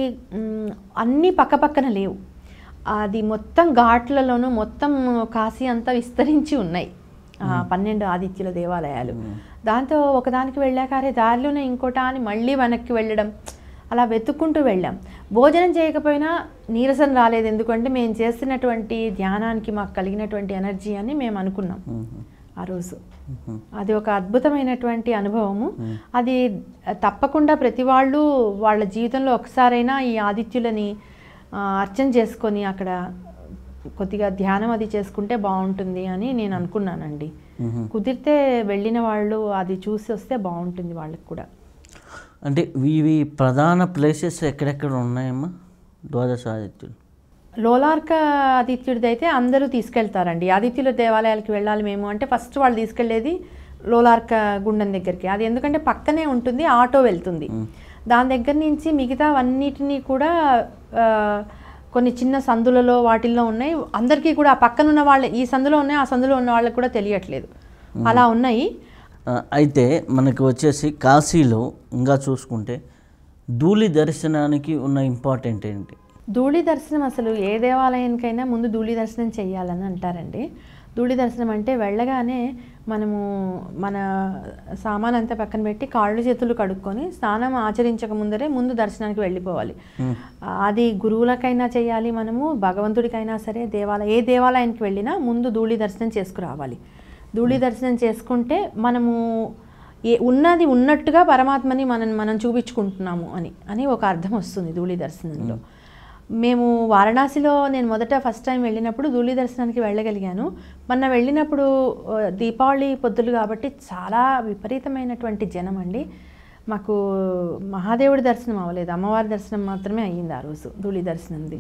అన్నీ పక్కపక్కన లేవు అది మొత్తం ఘాట్లలోనూ మొత్తం కాశీ అంతా విస్తరించి ఉన్నాయి పన్నెండు ఆదిత్యుల దేవాలయాలు దాంతో ఒకదానికి వెళ్ళాక అరే దారిలోనే ఇంకోట అని మళ్ళీ వెనక్కి వెళ్ళడం అలా వెతుక్కుంటూ వెళ్ళాం భోజనం చేయకపోయినా నీరసం రాలేదు ఎందుకంటే మేము చేసినటువంటి ధ్యానానికి మాకు కలిగినటువంటి ఎనర్జీ అని మేము అనుకున్నాం ఆ రోజు అది ఒక అద్భుతమైనటువంటి అనుభవము అది తప్పకుండా ప్రతి వాళ్ళు వాళ్ళ జీవితంలో ఒకసారైనా ఈ ఆదిత్యులని అర్చన చేసుకొని అక్కడ కొద్దిగా ధ్యానం అది చేసుకుంటే బాగుంటుంది అని నేను అనుకున్నానండి కుదిరితే వెళ్ళిన వాళ్ళు అది చూసి వస్తే బాగుంటుంది వాళ్ళకి కూడా అంటే ఇవి ప్రధాన ప్లేసెస్ ఎక్కడెక్కడ ఉన్నాయమ్మా ద్వాదశ ఆదిత్యుడు లోలార్క ఆదిత్యుడిది అయితే అందరూ తీసుకెళ్తారండి ఆదిత్యుల దేవాలయాలకు వెళ్ళాలి మేము అంటే ఫస్ట్ వాళ్ళు తీసుకెళ్లేది లోలార్క గుండం దగ్గరికి అది ఎందుకంటే పక్కనే ఉంటుంది ఆటో వెళ్తుంది దాని దగ్గర నుంచి అన్నిటినీ కూడా కొన్ని చిన్న సందులలో వాటిల్లో ఉన్నాయి అందరికీ కూడా ఆ పక్కన ఉన్న వాళ్ళ ఈ సందులో ఉన్నాయి ఆ సందులో ఉన్న వాళ్ళకి కూడా తెలియట్లేదు అలా ఉన్నాయి అయితే మనకు వచ్చేసి కాశీలో ఇంకా చూసుకుంటే ధూళి దర్శనానికి ఉన్న ఇంపార్టెంట్ ఏంటి ధూళి దర్శనం అసలు ఏ దేవాలయానికైనా ముందు ధూళి దర్శనం చేయాలని అంటారండి ధూళి దర్శనం అంటే వెళ్ళగానే మనము మన సామాన్ అంతా పక్కన పెట్టి కాళ్ళు చేతులు కడుక్కొని స్నానం ఆచరించక ముందరే ముందు దర్శనానికి వెళ్ళిపోవాలి అది గురువులకైనా చేయాలి మనము భగవంతుడికైనా సరే దేవాలయ ఏ దేవాలయానికి వెళ్ళినా ముందు ధూళి దర్శనం చేసుకురావాలి ధూళి దర్శనం చేసుకుంటే మనము ఏ ఉన్నది ఉన్నట్టుగా పరమాత్మని మనం మనం చూపించుకుంటున్నాము అని అని ఒక అర్థం వస్తుంది ధూళి దర్శనంలో మేము వారణాసిలో నేను మొదట ఫస్ట్ టైం వెళ్ళినప్పుడు ధూళి దర్శనానికి వెళ్ళగలిగాను మొన్న వెళ్ళినప్పుడు దీపావళి పొద్దులు కాబట్టి చాలా విపరీతమైనటువంటి జనం అండి మాకు మహాదేవుడి దర్శనం అవ్వలేదు అమ్మవారి దర్శనం మాత్రమే అయ్యింది ఆ రోజు ధూళి దర్శనంది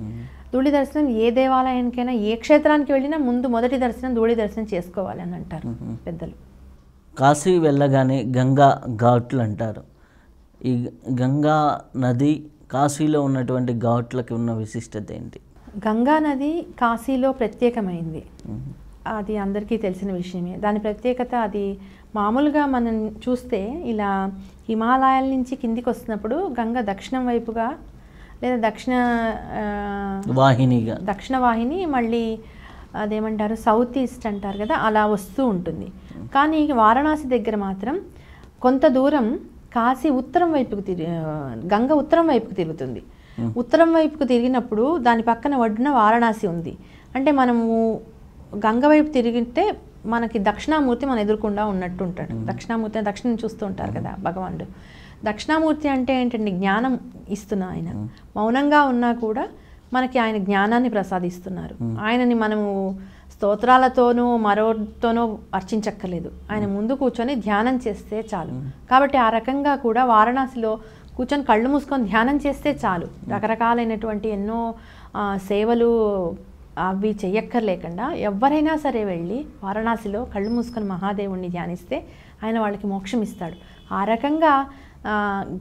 ధూళి దర్శనం ఏ దేవాలయానికైనా ఏ క్షేత్రానికి వెళ్ళినా ముందు మొదటి దర్శనం ధూళి దర్శనం చేసుకోవాలని అంటారు పెద్దలు కాశీ వెళ్ళగానే గంగా ఘాట్లు అంటారు ఈ గంగా నది కాశీలో ఉన్నటువంటి ఘాట్లకి ఉన్న విశిష్టత ఏంటి గంగా నది కాశీలో ప్రత్యేకమైంది అది అందరికీ తెలిసిన విషయమే దాని ప్రత్యేకత అది మామూలుగా మనం చూస్తే ఇలా హిమాలయాల నుంచి కిందికి వస్తున్నప్పుడు గంగ దక్షిణం వైపుగా లేదా దక్షిణ వాహినిగా దక్షిణ వాహిని మళ్ళీ అదేమంటారు సౌత్ ఈస్ట్ అంటారు కదా అలా వస్తూ ఉంటుంది కానీ వారణాసి దగ్గర మాత్రం కొంత దూరం కాశీ ఉత్తరం వైపుకు తిరిగి గంగ ఉత్తరం వైపుకు తిరుగుతుంది ఉత్తరం వైపుకు తిరిగినప్పుడు దాని పక్కన వడ్డున వారణాసి ఉంది అంటే మనము గంగ వైపు తిరిగితే మనకి దక్షిణామూర్తి మన ఎదురుకుండా ఉన్నట్టు ఉంటాడు దక్షిణామూర్తి దక్షిణం చూస్తూ ఉంటారు కదా భగవానుడు దక్షిణామూర్తి అంటే ఏంటంటే జ్ఞానం ఇస్తున్న ఆయన మౌనంగా ఉన్నా కూడా మనకి ఆయన జ్ఞానాన్ని ప్రసాదిస్తున్నారు ఆయనని మనము స్తోత్రాలతోనూ మరోతోనూ అర్చించక్కర్లేదు ఆయన ముందు కూర్చొని ధ్యానం చేస్తే చాలు కాబట్టి ఆ రకంగా కూడా వారణాసిలో కూర్చొని కళ్ళు మూసుకొని ధ్యానం చేస్తే చాలు రకరకాలైనటువంటి ఎన్నో సేవలు అవి చెయ్యక్కర్లేకుండా ఎవరైనా సరే వెళ్ళి వారణాసిలో కళ్ళు మూసుకొని మహాదేవుణ్ణి ధ్యానిస్తే ఆయన వాళ్ళకి మోక్షం ఇస్తాడు ఆ రకంగా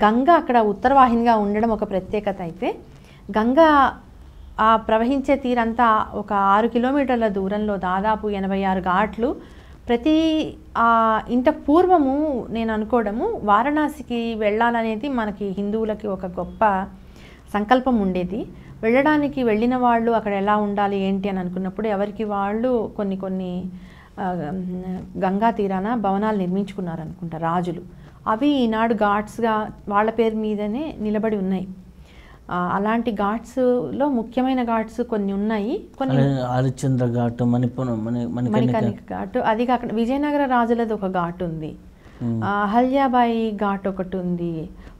గంగ అక్కడ ఉత్తరవాహినిగా ఉండడం ఒక ప్రత్యేకత అయితే గంగా ఆ ప్రవహించే తీరంతా ఒక ఆరు కిలోమీటర్ల దూరంలో దాదాపు ఎనభై ఆరు ఘాట్లు ప్రతి ఇంత పూర్వము నేను అనుకోవడము వారణాసికి వెళ్ళాలనేది మనకి హిందువులకి ఒక గొప్ప సంకల్పం ఉండేది వెళ్ళడానికి వెళ్ళిన వాళ్ళు అక్కడ ఎలా ఉండాలి ఏంటి అని అనుకున్నప్పుడు ఎవరికి వాళ్ళు కొన్ని కొన్ని గంగా తీరాన భవనాలు నిర్మించుకున్నారు అనుకుంటా రాజులు అవి ఈనాడు ఘాట్స్గా వాళ్ళ పేరు మీదనే నిలబడి ఉన్నాయి అలాంటి ఘాట్స్లో ముఖ్యమైన ఘాట్స్ కొన్ని ఉన్నాయి కొన్ని హరిశ్చంద్ర అది కాకుండా విజయనగర రాజులది ఒక ఘాట్ ఉంది హల్యాబాయి ఘాట్ ఒకటి ఉంది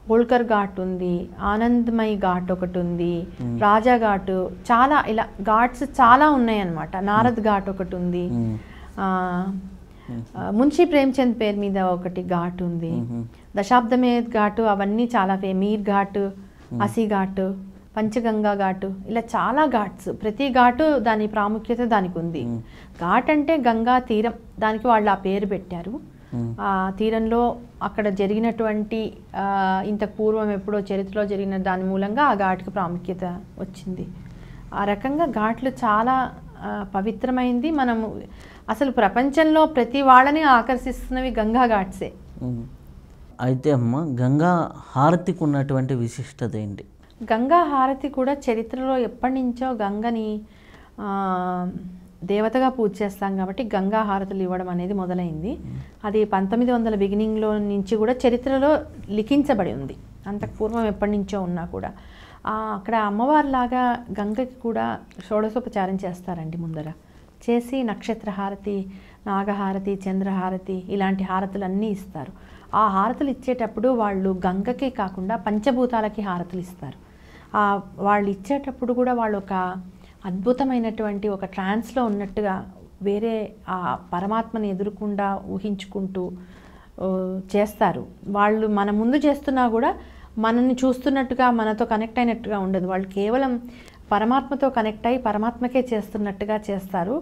హోల్కర్ ఘాట్ ఉంది ఆనందమై ఘాట్ ఒకటి ఉంది రాజా ఘాటు చాలా ఇలా ఘాట్స్ చాలా ఉన్నాయి అనమాట నారద్ ఘాట్ ఒకటి ఉంది మున్షి ప్రేమ్చంద్ పేరు మీద ఒకటి ఘాట్ ఉంది దశాబ్దమే ఘాటు అవన్నీ చాలా ఫే మీర్ ఘాటు అసి ఘాట్ పంచగంగా ఘాటు ఇలా చాలా ఘాట్స్ ప్రతి ఘాటు దాని ప్రాముఖ్యత దానికి ఉంది ఘాట్ అంటే గంగా తీరం దానికి వాళ్ళు ఆ పేరు పెట్టారు ఆ తీరంలో అక్కడ జరిగినటువంటి ఇంత పూర్వం ఎప్పుడో చరిత్రలో జరిగిన దాని మూలంగా ఆ ఘాట్కి ప్రాముఖ్యత వచ్చింది ఆ రకంగా ఘాట్లు చాలా పవిత్రమైంది మనము అసలు ప్రపంచంలో ప్రతి వాళ్ళని ఆకర్షిస్తున్నవి గంగా ఘాట్సే అయితే అమ్మ గంగా హారతికి ఉన్నటువంటి విశిష్టత ఏంటి గంగా హారతి కూడా చరిత్రలో ఎప్పటి నుంచో గంగని దేవతగా పూజ చేస్తాం కాబట్టి గంగా హారతులు ఇవ్వడం అనేది మొదలైంది అది పంతొమ్మిది వందల బిగినింగ్లో నుంచి కూడా చరిత్రలో లిఖించబడి ఉంది అంతకు పూర్వం ఎప్పటి నుంచో ఉన్నా కూడా అక్కడ అమ్మవారిలాగా గంగకి కూడా షోడశోపచారం చేస్తారండి ముందర చేసి నక్షత్ర హారతి నాగహారతి చంద్రహారతి ఇలాంటి హారతులన్నీ ఇస్తారు ఆ హారతులు ఇచ్చేటప్పుడు వాళ్ళు గంగకే కాకుండా పంచభూతాలకి హారతులు ఇస్తారు వాళ్ళు ఇచ్చేటప్పుడు కూడా వాళ్ళు ఒక అద్భుతమైనటువంటి ఒక ట్రాన్స్లో ఉన్నట్టుగా వేరే ఆ పరమాత్మని ఎదురుకుండా ఊహించుకుంటూ చేస్తారు వాళ్ళు మన ముందు చేస్తున్నా కూడా మనల్ని చూస్తున్నట్టుగా మనతో కనెక్ట్ అయినట్టుగా ఉండదు వాళ్ళు కేవలం పరమాత్మతో కనెక్ట్ అయ్యి పరమాత్మకే చేస్తున్నట్టుగా చేస్తారు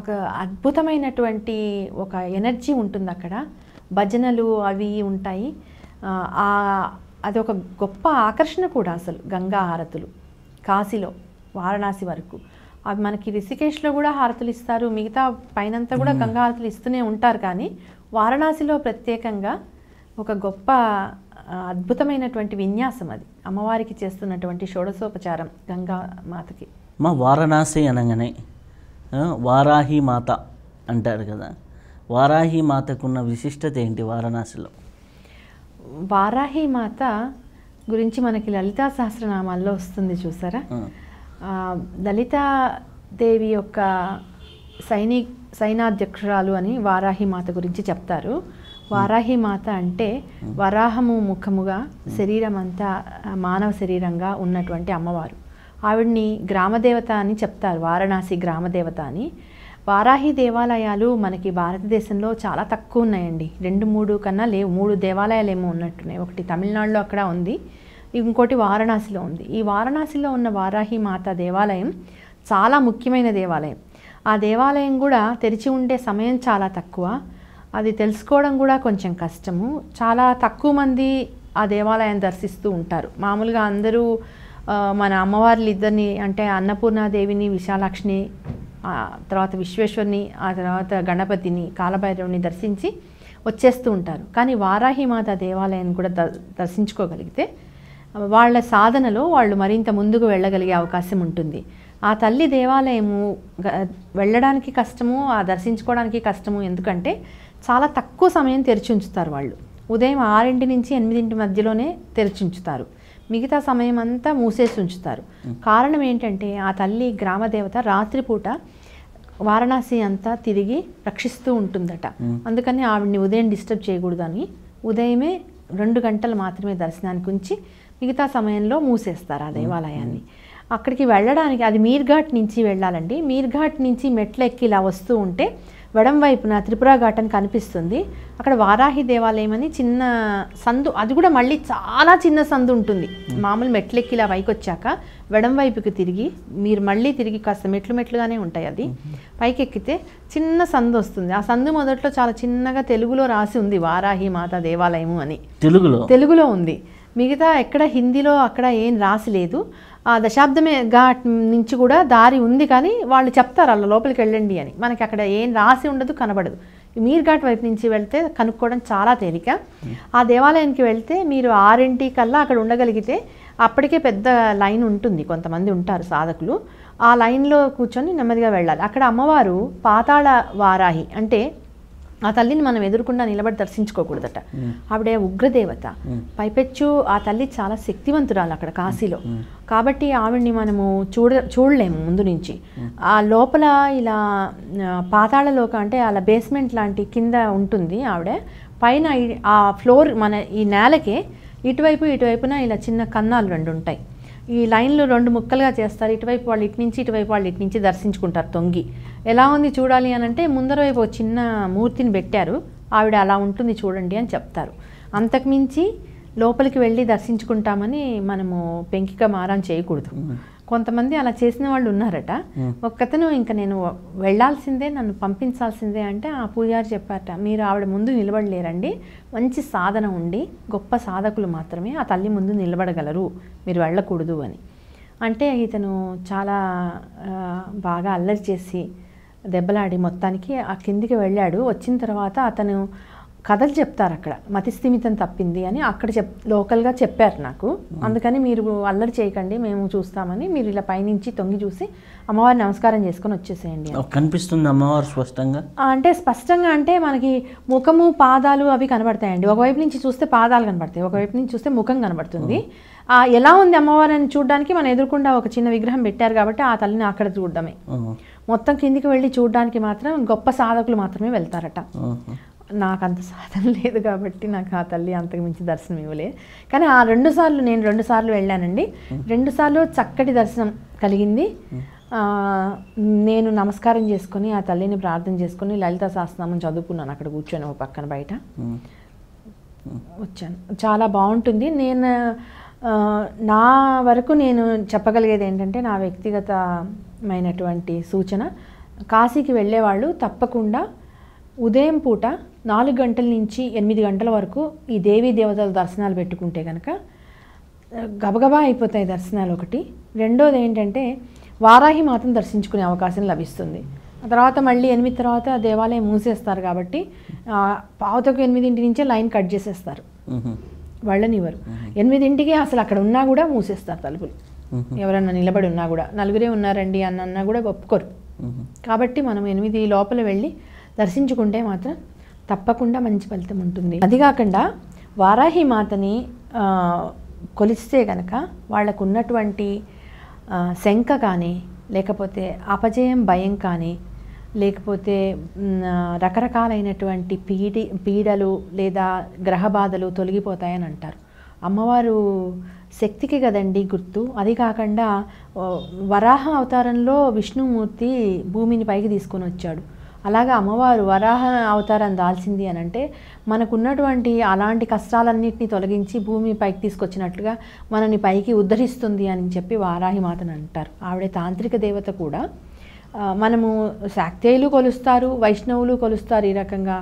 ఒక అద్భుతమైనటువంటి ఒక ఎనర్జీ ఉంటుంది అక్కడ భజనలు అవి ఉంటాయి అది ఒక గొప్ప ఆకర్షణ కూడా అసలు గంగా హారతులు కాశీలో వారణాసి వరకు అవి మనకి రిషికేశ్లో కూడా హారతులు ఇస్తారు మిగతా పైనంతా కూడా గంగా హారతులు ఇస్తూనే ఉంటారు కానీ వారణాసిలో ప్రత్యేకంగా ఒక గొప్ప అద్భుతమైనటువంటి విన్యాసం అది అమ్మవారికి చేస్తున్నటువంటి షోడశోపచారం గంగా మాతకి మా వారణాసి అనగానే వారాహి మాత అంటారు కదా వారాహి మాతకున్న విశిష్టత ఏంటి వారణాసిలో వారాహి మాత గురించి మనకి లలితా సహస్రనామాల్లో వస్తుంది చూసారా లలితా దేవి యొక్క సైనిక సైనాధ్యక్షురాలు అని వారాహి మాత గురించి చెప్తారు వారాహి మాత అంటే వరాహము ముఖముగా శరీరం అంతా మానవ శరీరంగా ఉన్నటువంటి అమ్మవారు ఆవిడ్ని గ్రామదేవత అని చెప్తారు వారణాసి గ్రామదేవత అని వారాహి దేవాలయాలు మనకి భారతదేశంలో చాలా తక్కువ ఉన్నాయండి రెండు మూడు కన్నా లేవు మూడు దేవాలయాలు ఏమో ఉన్నట్టున్నాయి ఒకటి తమిళనాడులో అక్కడ ఉంది ఇంకోటి వారణాసిలో ఉంది ఈ వారణాసిలో ఉన్న వారాహి మాత దేవాలయం చాలా ముఖ్యమైన దేవాలయం ఆ దేవాలయం కూడా తెరిచి ఉండే సమయం చాలా తక్కువ అది తెలుసుకోవడం కూడా కొంచెం కష్టము చాలా తక్కువ మంది ఆ దేవాలయం దర్శిస్తూ ఉంటారు మామూలుగా అందరూ మన అమ్మవార్లు ఇద్దరిని అంటే అన్నపూర్ణాదేవిని విశాలాక్షిని తర్వాత విశ్వేశ్వరుని ఆ తర్వాత గణపతిని కాలభైరవుని దర్శించి వచ్చేస్తూ ఉంటారు కానీ వారాహిమాత దేవాలయాన్ని కూడా దర్శించుకోగలిగితే వాళ్ళ సాధనలో వాళ్ళు మరింత ముందుకు వెళ్ళగలిగే అవకాశం ఉంటుంది ఆ తల్లి దేవాలయము వెళ్ళడానికి కష్టము ఆ దర్శించుకోవడానికి కష్టము ఎందుకంటే చాలా తక్కువ సమయం తెరిచి ఉంచుతారు వాళ్ళు ఉదయం ఆరింటి నుంచి ఎనిమిదింటి మధ్యలోనే తెరిచి ఉంచుతారు మిగతా సమయం అంతా మూసేసి ఉంచుతారు కారణం ఏంటంటే ఆ తల్లి గ్రామదేవత రాత్రిపూట వారణాసి అంతా తిరిగి రక్షిస్తూ ఉంటుందట అందుకని ఆవిడ్ని ఉదయం డిస్టర్బ్ చేయకూడదని ఉదయమే రెండు గంటలు మాత్రమే దర్శనానికి ఉంచి మిగతా సమయంలో మూసేస్తారు ఆ దేవాలయాన్ని అక్కడికి వెళ్ళడానికి అది మీర్ఘాట్ నుంచి వెళ్ళాలండి మీర్ఘాట్ నుంచి మెట్ల ఎక్కి ఇలా వస్తూ ఉంటే వడం వైపున త్రిపుర ఘాటన్ కనిపిస్తుంది అక్కడ వారాహి దేవాలయం అని చిన్న సందు అది కూడా మళ్ళీ చాలా చిన్న సందు ఉంటుంది మామూలు మెట్లెక్కి ఇలా పైకి వచ్చాక వెడం వైపుకి తిరిగి మీరు మళ్ళీ తిరిగి కాస్త మెట్లు మెట్లుగానే ఉంటాయి అది పైకి ఎక్కితే చిన్న సందు వస్తుంది ఆ సందు మొదట్లో చాలా చిన్నగా తెలుగులో రాసి ఉంది వారాహి మాత దేవాలయము అని తెలుగులో తెలుగులో ఉంది మిగతా ఎక్కడ హిందీలో అక్కడ ఏం రాసి లేదు ఆ దశాబ్దమే ఘాట్ నుంచి కూడా దారి ఉంది కానీ వాళ్ళు చెప్తారు అలా లోపలికి వెళ్ళండి అని మనకి అక్కడ ఏం రాసి ఉండదు కనబడదు మీర్ ఘాట్ వైపు నుంచి వెళ్తే కనుక్కోవడం చాలా తేలిక ఆ దేవాలయానికి వెళ్తే మీరు ఆరింటి కల్లా అక్కడ ఉండగలిగితే అప్పటికే పెద్ద లైన్ ఉంటుంది కొంతమంది ఉంటారు సాధకులు ఆ లైన్లో కూర్చొని నెమ్మదిగా వెళ్ళాలి అక్కడ అమ్మవారు పాతాళ వారాహి అంటే ఆ తల్లిని మనం ఎదురుకుండా నిలబడి దర్శించుకోకూడదట ఆవిడ ఉగ్రదేవత పైపెచ్చు ఆ తల్లి చాలా శక్తివంతురాలు అక్కడ కాశీలో కాబట్టి ఆవిడ్ని మనము చూడ చూడలేము ముందు నుంచి ఆ లోపల ఇలా పాతాళలోక అంటే అలా బేస్మెంట్ లాంటి కింద ఉంటుంది ఆవిడ పైన ఆ ఫ్లోర్ మన ఈ నేలకే ఇటువైపు ఇటువైపున ఇలా చిన్న కన్నాలు రెండు ఉంటాయి ఈ లైన్లు రెండు ముక్కలుగా చేస్తారు ఇటువైపు వాళ్ళు ఇటు నుంచి ఇటువైపు వాళ్ళు ఇటు నుంచి దర్శించుకుంటారు తొంగి ఎలా ఉంది చూడాలి అని అంటే ముందర వైపు ఒక చిన్న మూర్తిని పెట్టారు ఆవిడ అలా ఉంటుంది చూడండి అని చెప్తారు అంతకుమించి లోపలికి వెళ్ళి దర్శించుకుంటామని మనము పెంకిక మారం చేయకూడదు కొంతమంది అలా చేసిన వాళ్ళు ఉన్నారట ఒక్కతను ఇంకా నేను వెళ్ళాల్సిందే నన్ను పంపించాల్సిందే అంటే ఆ పూజారి చెప్పారట మీరు ఆవిడ ముందు నిలబడలేరండి మంచి సాధన ఉండి గొప్ప సాధకులు మాత్రమే ఆ తల్లి ముందు నిలబడగలరు మీరు వెళ్ళకూడదు అని అంటే ఇతను చాలా బాగా అల్లరి చేసి దెబ్బలాడి మొత్తానికి ఆ కిందికి వెళ్ళాడు వచ్చిన తర్వాత అతను కథలు చెప్తారు అక్కడ మతిస్థిమితం తప్పింది అని అక్కడ చెప్ లోకల్గా చెప్పారు నాకు అందుకని మీరు అల్లరి చేయకండి మేము చూస్తామని మీరు ఇలా పైనుంచి తొంగి చూసి అమ్మవారిని నమస్కారం చేసుకొని వచ్చేసేయండి కనిపిస్తుంది అమ్మవారు స్పష్టంగా అంటే స్పష్టంగా అంటే మనకి ముఖము పాదాలు అవి కనబడతాయండి ఒకవైపు నుంచి చూస్తే పాదాలు కనబడతాయి ఒకవైపు నుంచి చూస్తే ముఖం కనబడుతుంది ఎలా ఉంది అమ్మవారిని చూడడానికి మనం ఎదుర్కొండా ఒక చిన్న విగ్రహం పెట్టారు కాబట్టి ఆ తల్లిని అక్కడ చూడడమే మొత్తం కిందికి వెళ్ళి చూడడానికి మాత్రం గొప్ప సాధకులు మాత్రమే వెళ్తారట నాకు అంత సాధన లేదు కాబట్టి నాకు ఆ తల్లి అంతకు మించి దర్శనం ఇవ్వలే కానీ ఆ రెండు సార్లు నేను రెండు సార్లు వెళ్ళానండి రెండు సార్లు చక్కటి దర్శనం కలిగింది నేను నమస్కారం చేసుకొని ఆ తల్లిని ప్రార్థన చేసుకొని లలిత శాస్త్రనామం చదువుకున్నాను అక్కడ కూర్చొని ఓ పక్కన బయట వచ్చాను చాలా బాగుంటుంది నేను నా వరకు నేను చెప్పగలిగేది ఏంటంటే నా వ్యక్తిగత మైనటువంటి సూచన కాశీకి వెళ్ళేవాళ్ళు తప్పకుండా ఉదయం పూట నాలుగు గంటల నుంచి ఎనిమిది గంటల వరకు ఈ దేవీ దేవతల దర్శనాలు పెట్టుకుంటే కనుక గబగబా అయిపోతాయి దర్శనాలు ఒకటి రెండోది ఏంటంటే వారాహి మాత్రం దర్శించుకునే అవకాశం లభిస్తుంది ఆ తర్వాత మళ్ళీ ఎనిమిది తర్వాత దేవాలయం మూసేస్తారు కాబట్టి పావతకు ఎనిమిదింటి నుంచే లైన్ కట్ చేసేస్తారు వాళ్ళని వాళ్ళనివ్వరు ఎనిమిదింటికి అసలు అక్కడ ఉన్నా కూడా మూసేస్తారు తలుపులు ఎవరన్నా నిలబడి ఉన్నా కూడా నలుగురే ఉన్నారండి అని అన్నా కూడా ఒప్పుకోరు కాబట్టి మనం ఎనిమిది లోపల వెళ్ళి దర్శించుకుంటే మాత్రం తప్పకుండా మంచి ఫలితం ఉంటుంది అది కాకుండా వారాహి మాతని కొలిస్తే కనుక వాళ్ళకు ఉన్నటువంటి శంక కానీ లేకపోతే అపజయం భయం కానీ లేకపోతే రకరకాలైనటువంటి పీడి పీడలు లేదా గ్రహబాధలు తొలగిపోతాయని అంటారు అమ్మవారు శక్తికి కదండి గుర్తు అది కాకుండా వరాహ అవతారంలో విష్ణుమూర్తి భూమిని పైకి తీసుకొని వచ్చాడు అలాగే అమ్మవారు వరాహ అవతారం దాల్చింది అని అంటే మనకున్నటువంటి అలాంటి కష్టాలన్నింటినీ తొలగించి భూమి పైకి తీసుకొచ్చినట్లుగా మనని పైకి ఉద్ధరిస్తుంది అని చెప్పి వారాహి మాతను అంటారు ఆవిడ తాంత్రిక దేవత కూడా మనము శాక్తేయులు కొలుస్తారు వైష్ణవులు కొలుస్తారు ఈ రకంగా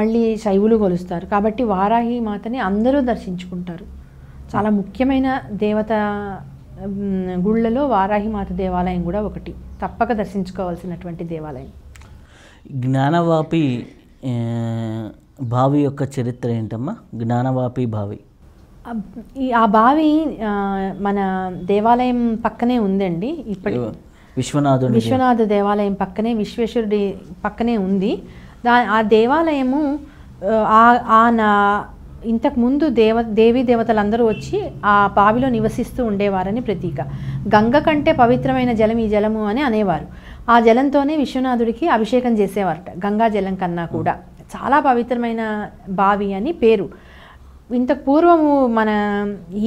మళ్ళీ శైవులు కొలుస్తారు కాబట్టి వారాహి మాతని అందరూ దర్శించుకుంటారు చాలా ముఖ్యమైన దేవత గుళ్ళలో వారాహిమాత దేవాలయం కూడా ఒకటి తప్పక దర్శించుకోవాల్సినటువంటి దేవాలయం జ్ఞానవాపి బావి యొక్క చరిత్ర ఏంటమ్మా జ్ఞానవాపి బావి ఆ బావి మన దేవాలయం పక్కనే ఉందండి ఇప్పటి విశ్వనాథు విశ్వనాథ దేవాలయం పక్కనే విశ్వేశ్వరుడి పక్కనే ఉంది దా ఆ దేవాలయము ఆ నా ఇంతకుముందు దేవ దేవీ దేవతలందరూ వచ్చి ఆ బావిలో నివసిస్తూ ఉండేవారని ప్రతీక గంగ కంటే పవిత్రమైన జలం ఈ జలము అని అనేవారు ఆ జలంతోనే విశ్వనాథుడికి అభిషేకం చేసేవారట గంగా జలం కన్నా కూడా చాలా పవిత్రమైన బావి అని పేరు ఇంతకు పూర్వము మన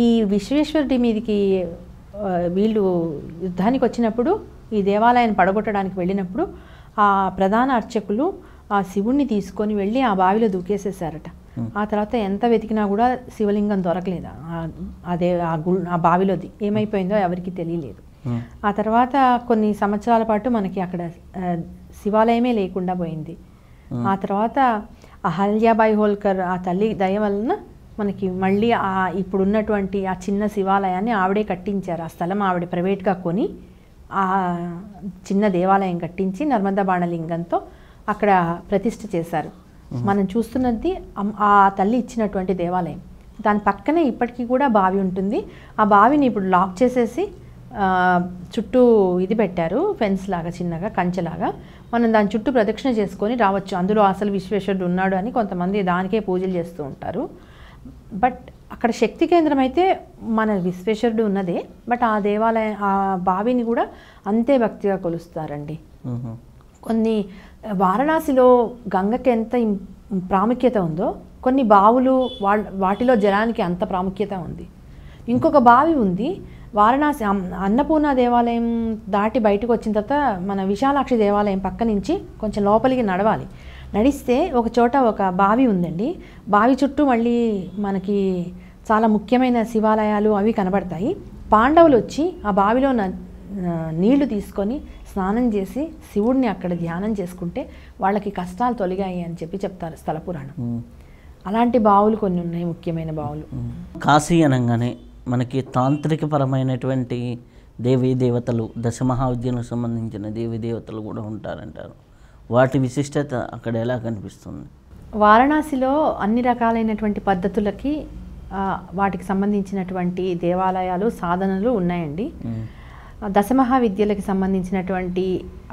ఈ విశ్వేశ్వరుడి మీదకి వీళ్ళు యుద్ధానికి వచ్చినప్పుడు ఈ దేవాలయాన్ని పడగొట్టడానికి వెళ్ళినప్పుడు ఆ ప్రధాన అర్చకులు ఆ శివుణ్ణి తీసుకొని వెళ్ళి ఆ బావిలో దూకేసేశారట ఆ తర్వాత ఎంత వెతికినా కూడా శివలింగం దొరకలేదు అదే ఆ గు ఆ బావిలోది ఏమైపోయిందో ఎవరికి తెలియలేదు ఆ తర్వాత కొన్ని సంవత్సరాల పాటు మనకి అక్కడ శివాలయమే లేకుండా పోయింది ఆ తర్వాత అహల్యాబాయి హోల్కర్ ఆ తల్లి దయ వలన మనకి మళ్ళీ ఆ ఇప్పుడున్నటువంటి ఆ చిన్న శివాలయాన్ని ఆవిడే కట్టించారు ఆ స్థలం ఆవిడ ప్రైవేట్గా కొని ఆ చిన్న దేవాలయం కట్టించి నర్మదా బాణలింగంతో అక్కడ ప్రతిష్ఠ చేశారు మనం చూస్తున్నది ఆ తల్లి ఇచ్చినటువంటి దేవాలయం దాని పక్కనే ఇప్పటికీ కూడా బావి ఉంటుంది ఆ బావిని ఇప్పుడు లాక్ చేసేసి చుట్టూ ఇది పెట్టారు ఫెన్స్ లాగా చిన్నగా కంచెలాగా మనం దాని చుట్టూ ప్రదక్షిణ చేసుకొని రావచ్చు అందులో అసలు విశ్వేశ్వరుడు ఉన్నాడు అని కొంతమంది దానికే పూజలు చేస్తూ ఉంటారు బట్ అక్కడ శక్తి కేంద్రం అయితే మన విశ్వేశ్వరుడు ఉన్నదే బట్ ఆ దేవాలయం ఆ బావిని కూడా అంతే భక్తిగా కొలుస్తారండి కొన్ని వారణాసిలో గంగకి ఎంత ప్రాముఖ్యత ఉందో కొన్ని బావులు వా వాటిలో జలానికి అంత ప్రాముఖ్యత ఉంది ఇంకొక బావి ఉంది వారణాసి అన్నపూర్ణ దేవాలయం దాటి బయటకు వచ్చిన తర్వాత మన విశాలాక్షి దేవాలయం పక్క నుంచి కొంచెం లోపలికి నడవాలి నడిస్తే ఒక చోట ఒక బావి ఉందండి బావి చుట్టూ మళ్ళీ మనకి చాలా ముఖ్యమైన శివాలయాలు అవి కనబడతాయి పాండవులు వచ్చి ఆ బావిలో నీళ్లు తీసుకొని స్నానం చేసి శివుడిని అక్కడ ధ్యానం చేసుకుంటే వాళ్ళకి కష్టాలు తొలిగాయి అని చెప్పి చెప్తారు స్థల పురాణం అలాంటి బావులు కొన్ని ఉన్నాయి ముఖ్యమైన బావులు కాశీ అనగానే మనకి తాంత్రిక పరమైనటువంటి దేవీ దేవతలు దశమహావిద్యకు సంబంధించిన దేవీ దేవతలు కూడా ఉంటారంటారు వాటి విశిష్టత అక్కడ ఎలా కనిపిస్తుంది వారణాసిలో అన్ని రకాలైనటువంటి పద్ధతులకి వాటికి సంబంధించినటువంటి దేవాలయాలు సాధనలు ఉన్నాయండి దశమహా విద్యలకు సంబంధించినటువంటి